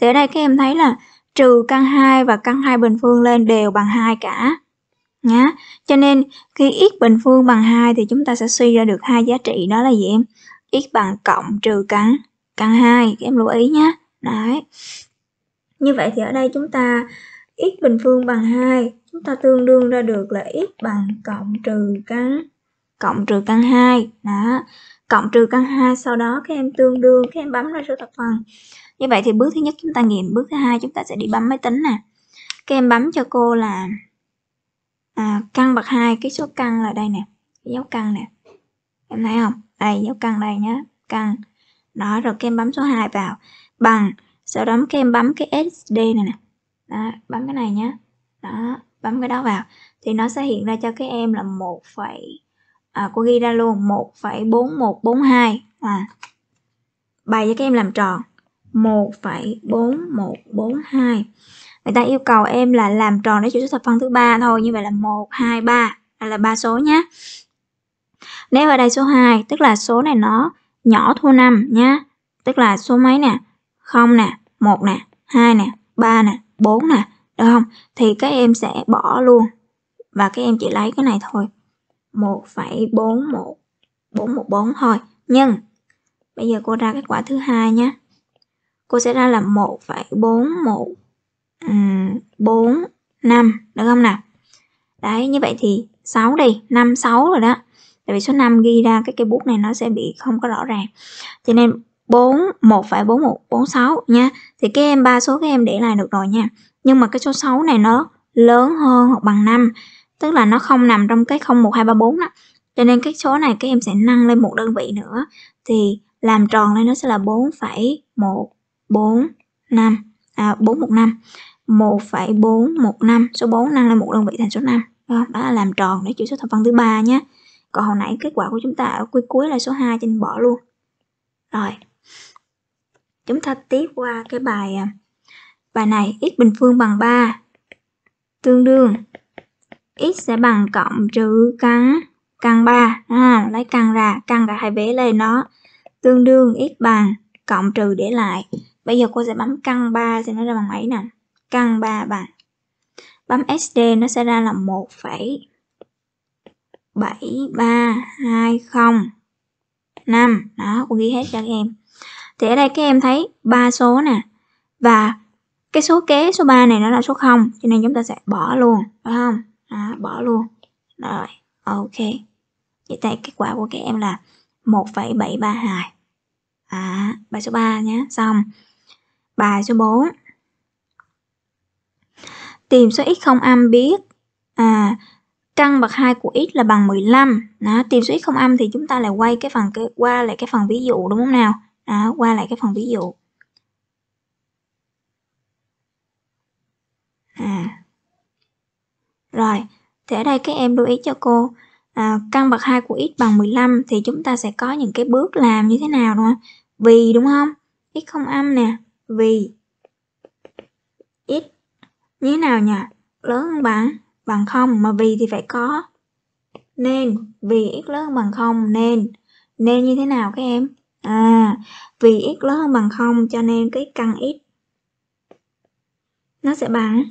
thì ở đây các em thấy là trừ căn 2 và căn 2 bình phương lên đều bằng 2 cả nhá cho nên khi x bình phương bằng 2 thì chúng ta sẽ suy ra được hai giá trị đó là gì em x bằng cộng trừ căn căn 2 các em lưu ý nhé đấy như vậy thì ở đây chúng ta x bình phương bằng 2 chúng ta tương đương ra được là x bằng cộng trừ căn cộng trừ căn 2 đó cộng trừ căn 2 sau đó các em tương đương các em bấm ra số thập phần như vậy thì bước thứ nhất chúng ta nghiệm bước thứ hai chúng ta sẽ đi bấm máy tính nè các em bấm cho cô là à, căn bậc 2 cái số căn là đây nè cái dấu căn nè em thấy không đây dấu căn đây nhá căn đó rồi các em bấm số 2 vào bằng sau đó các em bấm cái SD này nè đó, bấm cái này nhá đó bấm cái đó vào thì nó sẽ hiện ra cho các em là một phẩy à, cô ghi ra luôn 1,4142 à bài cho các em làm tròn 1,4142 người ta yêu cầu em là làm tròn đến chữ số thập phân thứ ba thôi như vậy là 1 2 3 là ba số nhé nếu ở đây số 2 tức là số này nó nhỏ thua 5 nhá tức là số mấy nè không nè một nè hai nè ba nè bốn nè được không thì các em sẽ bỏ luôn và các em chỉ lấy cái này thôi 1,41 414 thôi nhưng bây giờ cô ra kết quả thứ hai nhé cô sẽ ra là 1,41 um, 4 5 được không nào đấy như vậy thì 6 đi 5 6 rồi đó tại vì số 5 ghi ra cái cây bút này nó sẽ bị không có rõ ràng cho nên 4 1,4146 nha thì các em ba số các em để lại được rồi nha nhưng mà cái số 6 này nó lớn hơn hoặc bằng 5 tức là nó không nằm trong cái 01234 đó cho nên cái số này các em sẽ nâng lên một đơn vị nữa thì làm tròn lên nó sẽ là 4,145 à, 415 1,415 số 4 nâng lên một đơn vị thành số 5 đó, đó là làm tròn để chữ số thập phân thứ ba nhé còn hồi nãy kết quả của chúng ta ở cuối cuối là số 2 trên bỏ luôn rồi chúng ta tiếp qua cái bài à, bài này x bình phương bằng 3 tương đương x sẽ bằng cộng trừ căn căn 3 à, lấy căn ra căn cả hai vế lên nó tương đương x bằng cộng trừ để lại bây giờ cô sẽ bấm căn 3 xem nó ra bằng mấy nè căn 3 bằng bấm SD nó sẽ ra là một phẩy bảy ba hai không năm đó cô ghi hết cho các em thì ở đây các em thấy ba số nè và cái số kế số 3 này nó là số 0 cho nên chúng ta sẽ bỏ luôn phải không à, bỏ luôn rồi ok vậy thì kết quả của các em là 1,732 à bài số 3 nhé xong bài số 4 tìm số x không âm biết à, căn bậc 2 của x là bằng 15 đó, tìm số x không âm thì chúng ta lại quay cái phần cái, qua lại cái phần ví dụ đúng không nào đó, qua lại cái phần ví dụ Rồi, thì ở đây các em lưu ý cho cô à, căn bậc 2 của x bằng 15 thì chúng ta sẽ có những cái bước làm như thế nào đúng không? Vì đúng không? x không âm nè, vì x như thế nào nhỉ? Lớn hơn bằng bằng không mà vì thì phải có nên vì x lớn hơn bằng không nên nên như thế nào các em? À, vì x lớn hơn bằng không cho nên cái căn x nó sẽ bằng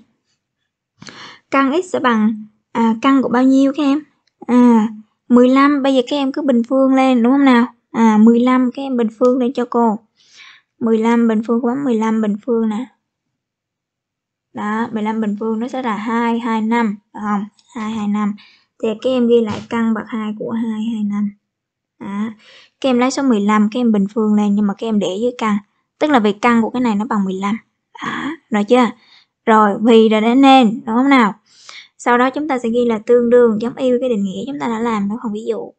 căn x sẽ bằng à, căn của bao nhiêu các em? À 15, bây giờ các em cứ bình phương lên đúng không nào? À 15 các em bình phương lên cho cô. 15 bình phương bấm 15 bình phương nè. Đó, 15 bình phương nó sẽ là 225, phải không? 225. Thì các em ghi lại căn bậc 2 của 225. À, các em lấy số 15 các em bình phương lên nhưng mà các em để dưới căn. Tức là vì căn của cái này nó bằng 15. Đó, rồi chưa? Rồi, vì đã đến nên, đúng không nào? sau đó chúng ta sẽ ghi là tương đương giống y với cái định nghĩa chúng ta đã làm ở phần ví dụ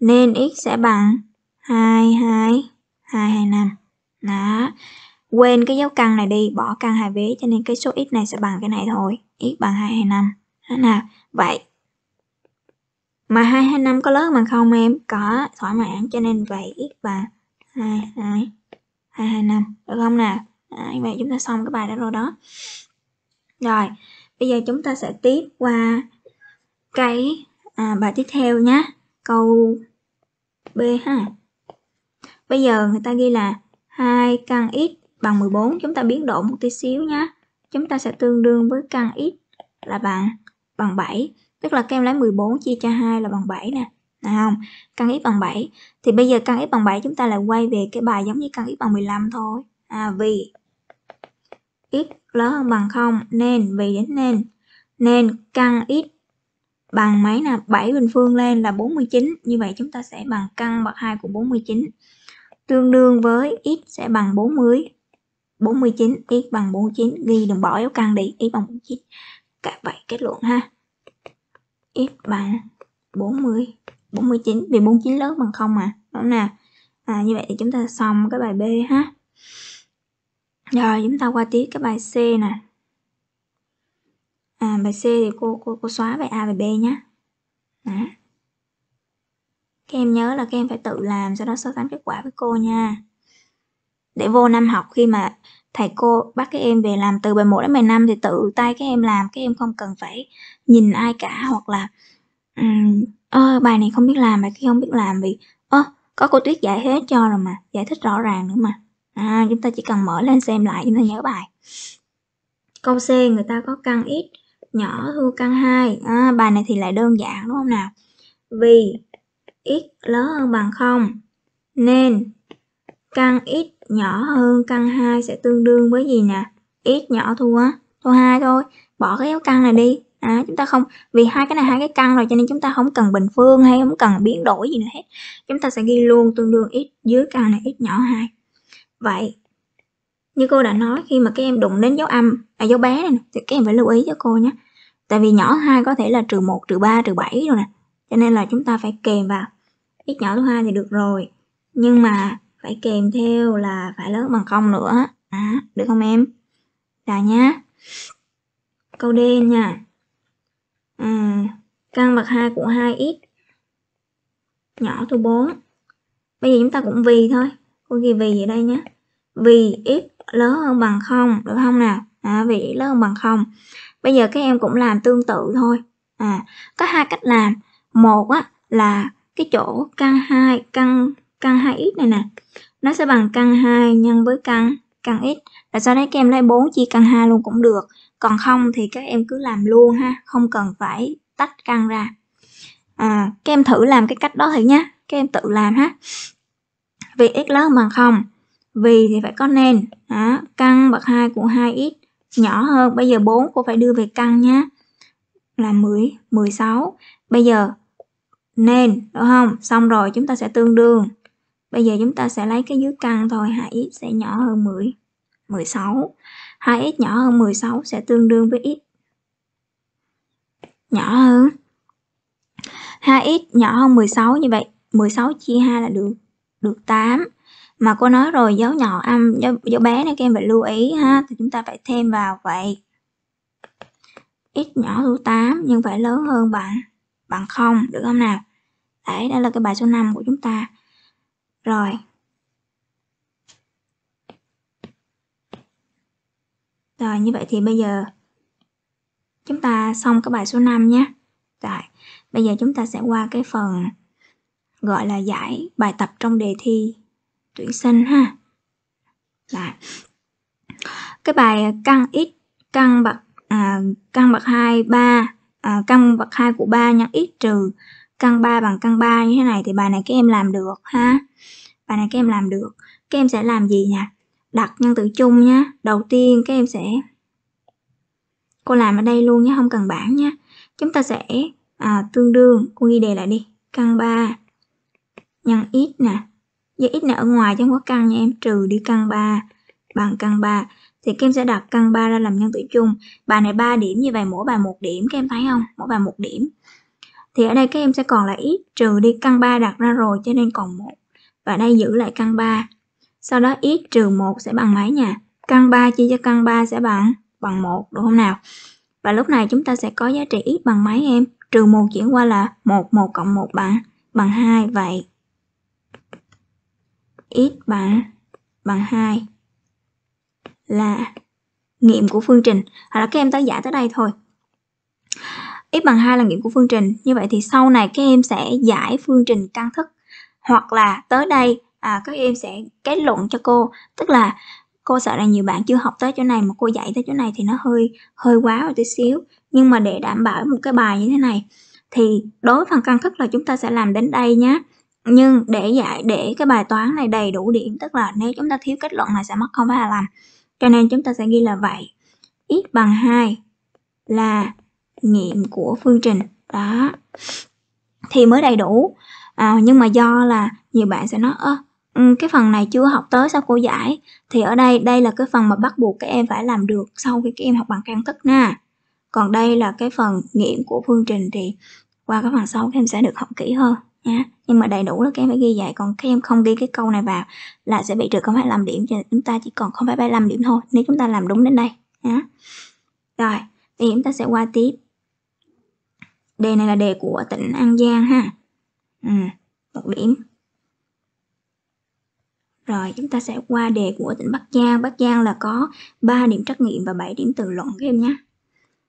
nên x sẽ bằng 22 225 đó quên cái dấu căn này đi bỏ căn hai vế cho nên cái số x này sẽ bằng cái này thôi x bằng 225 đó nào vậy mà 225 có lớn bằng không em có thỏa mãn cho nên vậy x bằng 22 225 được không nào đó, vậy chúng ta xong cái bài đó rồi đó rồi Bây giờ chúng ta sẽ tiếp qua cái à, bài tiếp theo nhé. Câu B ha. Bây giờ người ta ghi là hai căn x bằng 14. Chúng ta biến đổi một tí xíu nhé. Chúng ta sẽ tương đương với căn x là bằng bằng 7. Tức là các em lấy 14 chia cho 2 là bằng 7 nè. Nào không? Căn x bằng 7. Thì bây giờ căn x bằng 7 chúng ta lại quay về cái bài giống như căn x bằng 15 thôi. À, vì x lớn hơn bằng 0 nên vì đến nên nên căn x bằng mấy nè 7 bình phương lên là 49 như vậy chúng ta sẽ bằng căn bậc 2 của 49 tương đương với x sẽ bằng 40 49 x bằng 49 ghi đừng bỏ dấu căn đi x bằng 49 cả vậy kết luận ha x bằng 40 49 vì 49 lớn bằng 0 mà đúng nè à, như vậy thì chúng ta xong cái bài B ha rồi chúng ta qua tiếp cái bài C nè. À, bài C thì cô cô cô xóa bài A và B nhé. Các em nhớ là các em phải tự làm sau đó so sánh kết quả với cô nha. Để vô năm học khi mà thầy cô bắt các em về làm từ bài 1 đến bài 5 thì tự tay các em làm, các em không cần phải nhìn ai cả hoặc là um, ơ bài này không biết làm, bài kia không biết làm vì ơ có cô Tuyết giải hết cho rồi mà, giải thích rõ ràng nữa mà à, chúng ta chỉ cần mở lên xem lại chúng ta nhớ bài câu C người ta có căn x nhỏ hơn căn 2 à, bài này thì lại đơn giản đúng không nào vì x lớn hơn bằng 0 nên căn x nhỏ hơn căn 2 sẽ tương đương với gì nè x nhỏ thua thua hai thôi bỏ cái dấu căn này đi à, chúng ta không vì hai cái này hai cái căn rồi cho nên chúng ta không cần bình phương hay không cần biến đổi gì nữa hết chúng ta sẽ ghi luôn tương đương x dưới căn này x nhỏ hai Vậy, như cô đã nói khi mà các em đụng đến dấu âm, à dấu bé này thì các em phải lưu ý cho cô nhé. Tại vì nhỏ hai có thể là trừ một trừ ba trừ bảy rồi nè. Cho nên là chúng ta phải kèm vào ít nhỏ thứ hai thì được rồi. Nhưng mà phải kèm theo là phải lớn bằng không nữa. À, được không em? Là nhá. Câu D nha. À, căn bậc hai của 2x nhỏ thứ 4. Bây giờ chúng ta cũng vì thôi, cô ghi vì gì đây nhé vì x lớn hơn bằng không đúng không nào à, vì x lớn hơn bằng không bây giờ các em cũng làm tương tự thôi à có hai cách làm một á là cái chỗ căn 2 căn căn 2x này nè nó sẽ bằng căn 2 nhân với căn căn x rồi sau đấy các em lấy 4 chia căn 2 luôn cũng được còn không thì các em cứ làm luôn ha không cần phải tách căn ra à, các em thử làm cái cách đó thử nhé các em tự làm ha vì x lớn bằng 0. Vì thì phải có nên. Đó, căn bậc 2 của 2x nhỏ hơn. Bây giờ 4 cô phải đưa về căn nhé. Là 10, 16. Bây giờ nên, đúng không? Xong rồi chúng ta sẽ tương đương. Bây giờ chúng ta sẽ lấy cái dưới căn thôi. 2x sẽ nhỏ hơn 10. 16. 2x nhỏ hơn 16 sẽ tương đương với x nhỏ hơn 2x nhỏ hơn 16 như vậy 16 chia 2 là được được 8 mà cô nói rồi dấu nhỏ âm dấu, dấu bé này các em phải lưu ý ha thì chúng ta phải thêm vào vậy x nhỏ hơn 8 nhưng phải lớn hơn bằng bằng không được không nào đấy đây là cái bài số 5 của chúng ta rồi rồi như vậy thì bây giờ chúng ta xong cái bài số 5 nhé rồi bây giờ chúng ta sẽ qua cái phần gọi là giải bài tập trong đề thi tuyển sinh ha là cái bài căn x căn bậc à, căn bậc 2 3 à, căn bậc 2 của 3 nhân x trừ căn 3 bằng căn 3 như thế này thì bài này các em làm được ha bài này các em làm được các em sẽ làm gì nè đặt nhân tử chung nhá. đầu tiên các em sẽ cô làm ở đây luôn nhé không cần bảng nhé chúng ta sẽ à, tương đương cô ghi đề lại đi căn 3 nhân x nè. Giờ x này ở ngoài chứ không có căn nha em, trừ đi căn 3 bằng căn 3. Thì kem sẽ đặt căn 3 ra làm nhân tử chung. Bài này 3 điểm như vậy mỗi bài 1 điểm các em thấy không? Mỗi bài 1 điểm. Thì ở đây các em sẽ còn là x trừ đi căn 3 đặt ra rồi cho nên còn 1. Và đây giữ lại căn 3. Sau đó x trừ 1 sẽ bằng mấy nha? Căn 3 chia cho căn 3 sẽ bằng bằng 1 đúng không nào? Và lúc này chúng ta sẽ có giá trị x bằng mấy em? Trừ 1 chuyển qua là 1, 1 cộng 1 bằng bằng 2 vậy x bằng bằng 2 là nghiệm của phương trình hoặc là các em tới giải tới đây thôi x bằng 2 là nghiệm của phương trình như vậy thì sau này các em sẽ giải phương trình căn thức hoặc là tới đây à, các em sẽ kết luận cho cô tức là cô sợ là nhiều bạn chưa học tới chỗ này mà cô dạy tới chỗ này thì nó hơi hơi quá một tí xíu nhưng mà để đảm bảo một cái bài như thế này thì đối với phần căn thức là chúng ta sẽ làm đến đây nhé nhưng để giải để cái bài toán này đầy đủ điểm tức là nếu chúng ta thiếu kết luận là sẽ mất không 0,25 cho nên chúng ta sẽ ghi là vậy x bằng 2 là nghiệm của phương trình đó thì mới đầy đủ à, nhưng mà do là nhiều bạn sẽ nói ơ ừ, cái phần này chưa học tới sao cô giải thì ở đây đây là cái phần mà bắt buộc các em phải làm được sau khi các em học bằng căn thức nha còn đây là cái phần nghiệm của phương trình thì qua cái phần sau các em sẽ được học kỹ hơn nhá nhưng mà đầy đủ là các em phải ghi vậy còn các em không ghi cái câu này vào là sẽ bị trừ không phải làm điểm cho chúng ta chỉ còn không phải 35 điểm thôi nếu chúng ta làm đúng đến đây nhá rồi thì chúng ta sẽ qua tiếp đề này là đề của tỉnh An Giang ha ừ, một điểm rồi chúng ta sẽ qua đề của tỉnh Bắc Giang Bắc Giang là có 3 điểm trắc nghiệm và 7 điểm tự luận các em nhé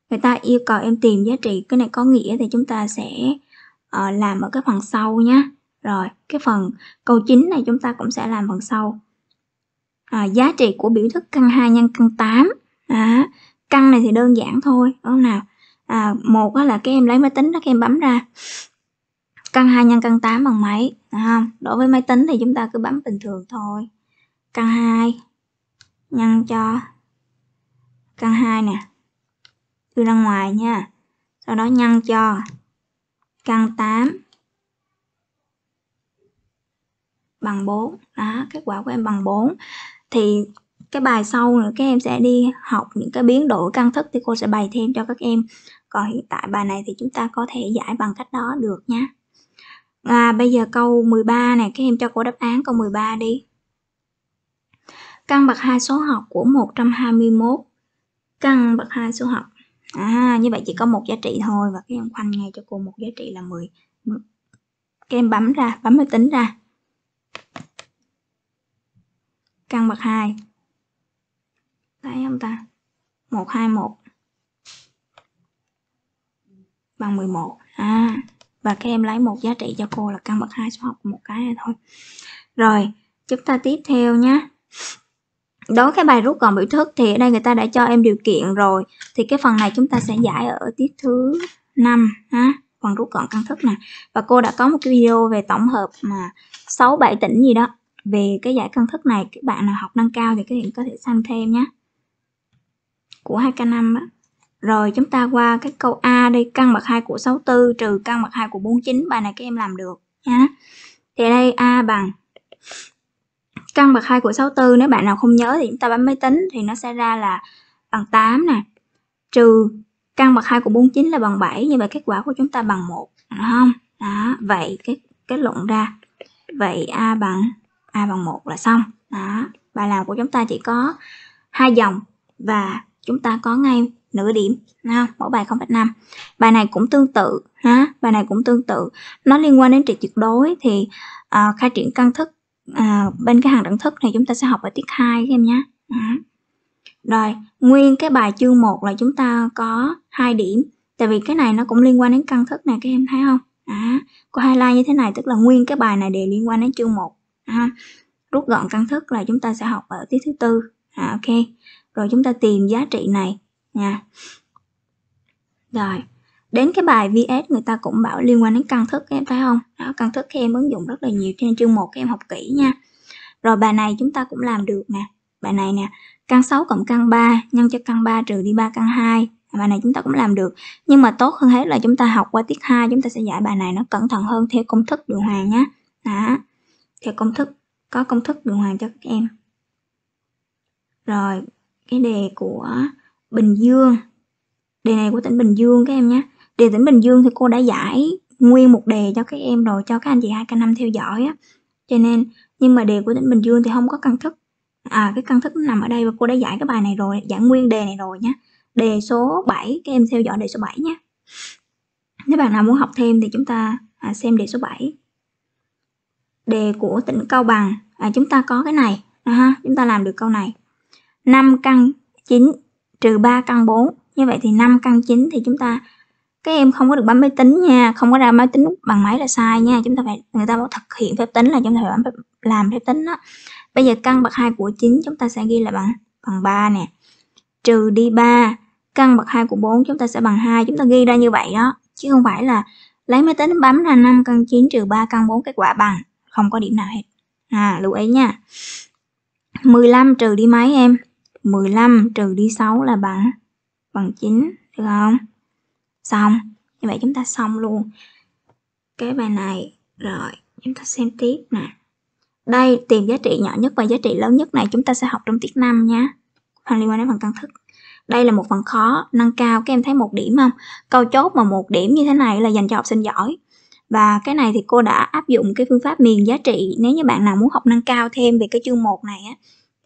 người ta yêu cầu em tìm giá trị cái này có nghĩa thì chúng ta sẽ Ờ, làm ở cái phần sau nhé rồi cái phần câu chính này chúng ta cũng sẽ làm phần sau à, giá trị của biểu thức căn 2 nhân căn 8 à, căn này thì đơn giản thôi đúng không nào à, một là các em lấy máy tính đó các em bấm ra căn 2 nhân căn 8 bằng mấy à, đối với máy tính thì chúng ta cứ bấm bình thường thôi căn 2 nhân cho căn 2 nè đưa ra ngoài nha sau đó nhân cho căn 8 bằng 4 đó kết quả của em bằng 4 thì cái bài sau nữa các em sẽ đi học những cái biến đổi căn thức thì cô sẽ bày thêm cho các em còn hiện tại bài này thì chúng ta có thể giải bằng cách đó được nhé à, bây giờ câu 13 này các em cho cô đáp án câu 13 đi căn bậc hai số học của 121 căn bậc hai số học à như vậy chỉ có một giá trị thôi và cái em khoanh ngay cho cô một giá trị là 10 các em bấm ra bấm máy tính ra căn bậc 2 thấy không ta 121 bằng 11 à và các em lấy một giá trị cho cô là căn bậc 2 số học một cái thôi rồi chúng ta tiếp theo nhé đối cái bài rút gọn biểu thức thì ở đây người ta đã cho em điều kiện rồi thì cái phần này chúng ta sẽ giải ở tiết thứ 5 ha phần rút gọn căn thức nè và cô đã có một cái video về tổng hợp mà sáu 7 tỉnh gì đó về cái giải căn thức này các bạn nào học nâng cao thì các bạn có thể xem thêm nhé của 2 k năm á rồi chúng ta qua cái câu A đây căn bậc 2 của 64 trừ căn bậc 2 của 49 bài này các em làm được nhé thì đây A bằng căn bậc 2 của 64 nếu bạn nào không nhớ thì chúng ta bấm máy tính thì nó sẽ ra là bằng 8 nè trừ căn bậc 2 của 49 là bằng 7 như vậy kết quả của chúng ta bằng 1 đúng không đó vậy cái kết luận ra vậy a bằng a bằng 1 là xong đó bài làm của chúng ta chỉ có hai dòng và chúng ta có ngay nửa điểm ha, mỗi bài 0,5 bài này cũng tương tự ha bài này cũng tương tự nó liên quan đến trị tuyệt đối thì à, khai triển căn thức à, bên cái hàng đẳng thức này chúng ta sẽ học ở tiết 2 các em nhé à. rồi nguyên cái bài chương 1 là chúng ta có hai điểm tại vì cái này nó cũng liên quan đến căn thức này các em thấy không à, có highlight như thế này tức là nguyên cái bài này đều liên quan đến chương 1 à, rút gọn căn thức là chúng ta sẽ học ở tiết thứ tư à, ok rồi chúng ta tìm giá trị này nha rồi đến cái bài VS người ta cũng bảo liên quan đến căn thức em phải không đó căn thức em ứng dụng rất là nhiều trên chương 1 em học kỹ nha rồi bài này chúng ta cũng làm được nè bài này nè căn 6 cộng căn 3 nhân cho căn 3 trừ đi 3 căn 2 bài này chúng ta cũng làm được nhưng mà tốt hơn hết là chúng ta học qua tiết 2 chúng ta sẽ giải bài này nó cẩn thận hơn theo công thức đường hoàng nhé đó theo công thức có công thức đường hoàng cho các em rồi cái đề của Bình Dương đề này của tỉnh Bình Dương các em nhé đề tỉnh bình dương thì cô đã giải nguyên một đề cho các em rồi cho các anh chị hai k năm theo dõi á cho nên nhưng mà đề của tỉnh bình dương thì không có căn thức à cái căn thức nằm ở đây và cô đã giải cái bài này rồi giải nguyên đề này rồi nhé đề số 7 các em theo dõi đề số 7 nhé nếu bạn nào muốn học thêm thì chúng ta à, xem đề số 7 đề của tỉnh Cao Bằng à, chúng ta có cái này à, ha, chúng ta làm được câu này 5 căn 9 trừ 3 căn 4 như vậy thì 5 căn 9 thì chúng ta các em không có được bấm máy tính nha không có ra máy tính bằng máy là sai nha chúng ta phải người ta bảo thực hiện phép tính là chúng ta phải làm phép tính đó bây giờ căn bậc 2 của 9 chúng ta sẽ ghi là bằng bằng 3 nè trừ đi 3 căn bậc 2 của 4 chúng ta sẽ bằng 2 chúng ta ghi ra như vậy đó chứ không phải là lấy máy tính bấm ra 5 căn 9 trừ 3 căn 4 kết quả bằng không có điểm nào hết à lưu ý nha 15 trừ đi mấy em 15 trừ đi 6 là bằng bằng 9 được không xong như vậy chúng ta xong luôn cái bài này rồi chúng ta xem tiếp nè đây tìm giá trị nhỏ nhất và giá trị lớn nhất này chúng ta sẽ học trong tiết 5 nhé phần liên quan đến phần căn thức đây là một phần khó nâng cao các em thấy một điểm không câu chốt mà một điểm như thế này là dành cho học sinh giỏi và cái này thì cô đã áp dụng cái phương pháp miền giá trị nếu như bạn nào muốn học nâng cao thêm về cái chương 1 này á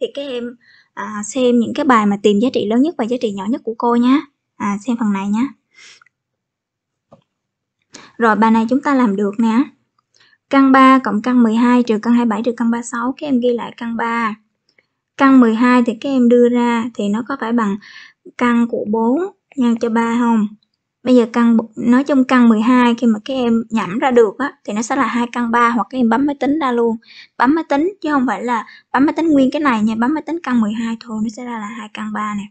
thì các em à, xem những cái bài mà tìm giá trị lớn nhất và giá trị nhỏ nhất của cô nhé à, xem phần này nhé rồi bài này chúng ta làm được nè. Căn 3 cộng căn 12 trừ căn 27 trừ căn 36 các em ghi lại căn 3. Căn 12 thì các em đưa ra thì nó có phải bằng căn của 4 nhân cho 3 không? Bây giờ căn nói chung căn 12 khi mà các em nhẩm ra được á thì nó sẽ là hai căn 3 hoặc các em bấm máy tính ra luôn. Bấm máy tính chứ không phải là bấm máy tính nguyên cái này nha, bấm máy tính căn 12 thôi nó sẽ ra là hai căn 3 nè.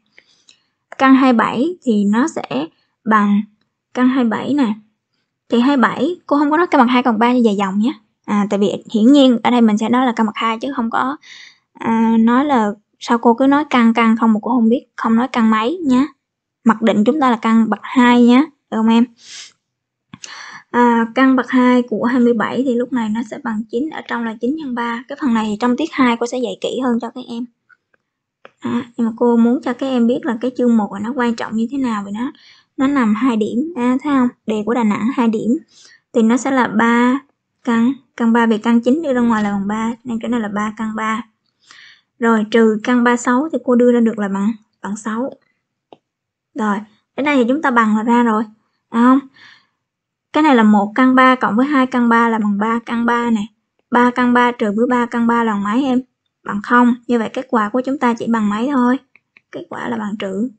Căn 27 thì nó sẽ bằng căn 27 nè thì 27 cô không có nói căn bằng 2 căn bậc 3 như dài dòng nhé à, tại vì hiển nhiên ở đây mình sẽ nói là căn bậc 2 chứ không có à, nói là sao cô cứ nói căn căn không mà cô không biết không nói căn mấy nhé mặc định chúng ta là căn bậc 2 nhé được không em à, căn bậc 2 của 27 thì lúc này nó sẽ bằng 9 ở trong là 9 nhân 3 cái phần này trong tiết 2 cô sẽ dạy kỹ hơn cho các em à, nhưng mà cô muốn cho các em biết là cái chương 1 nó quan trọng như thế nào vì nó nó nằm hai điểm à, thấy không đề của Đà Nẵng hai điểm thì nó sẽ là 3 căn căn 3 về căn chính đưa ra ngoài là bằng 3 nên chỗ này là 3 căn 3 rồi trừ căn 36 thì cô đưa ra được là bằng bằng 6 rồi cái này thì chúng ta bằng là ra rồi Đấy không cái này là một căn 3 cộng với hai căn 3 là bằng 3 căn 3 này 3 căn 3 trừ với 3 căn 3 là bằng mấy em bằng 0 như vậy kết quả của chúng ta chỉ bằng mấy thôi kết quả là bằng trừ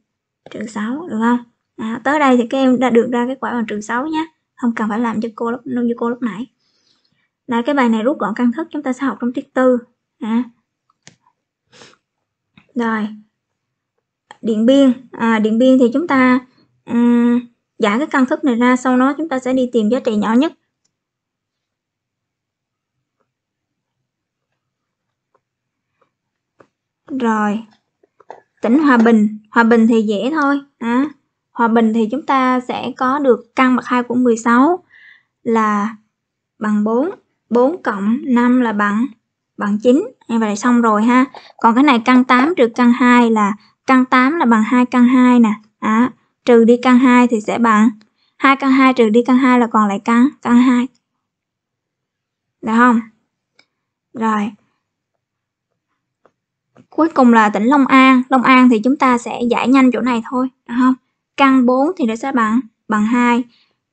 trừ 6 được không à, tới đây thì các em đã được ra kết quả bằng trừ 6 nhé không cần phải làm cho cô lúc như cô lúc nãy là cái bài này rút gọn căn thức chúng ta sẽ học trong tiết tư à. rồi điện biên à, điện biên thì chúng ta um, giải cái căn thức này ra sau đó chúng ta sẽ đi tìm giá trị nhỏ nhất rồi tỉnh hòa bình hòa bình thì dễ thôi à. Hòa bình thì chúng ta sẽ có được căn bậc 2 của 16 là bằng 4. 4 cộng 5 là bằng bằng 9. Như vậy là xong rồi ha. Còn cái này căn 8 trừ căn 2 là căn 8 là bằng 2 căn 2 nè. À, trừ đi căn 2 thì sẽ bằng 2 căn 2 trừ đi căn 2 là còn lại căn căn 2. Được không? Rồi. Cuối cùng là tỉnh Long An. Long An thì chúng ta sẽ giải nhanh chỗ này thôi. Được không? căn 4 thì nó sẽ bằng bằng 2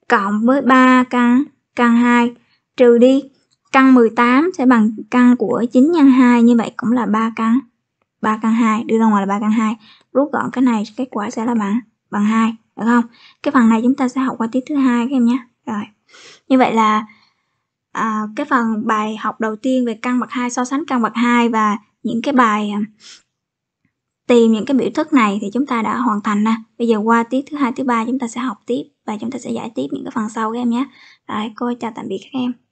cộng với 3 căn căn 2 trừ đi căn 18 sẽ bằng căn của 9 nhân 2 như vậy cũng là 3 căn 3 căn 2 đưa ra ngoài là 3 căn 2 rút gọn cái này kết quả sẽ là bằng bằng 2 được không cái phần này chúng ta sẽ học qua tiết thứ hai các em nhé rồi như vậy là à, cái phần bài học đầu tiên về căn bậc 2 so sánh căn bậc 2 và những cái bài à, tìm những cái biểu thức này thì chúng ta đã hoàn thành nè bây giờ qua tiết thứ hai thứ ba chúng ta sẽ học tiếp và chúng ta sẽ giải tiếp những cái phần sau các em nhé rồi cô chào tạm biệt các em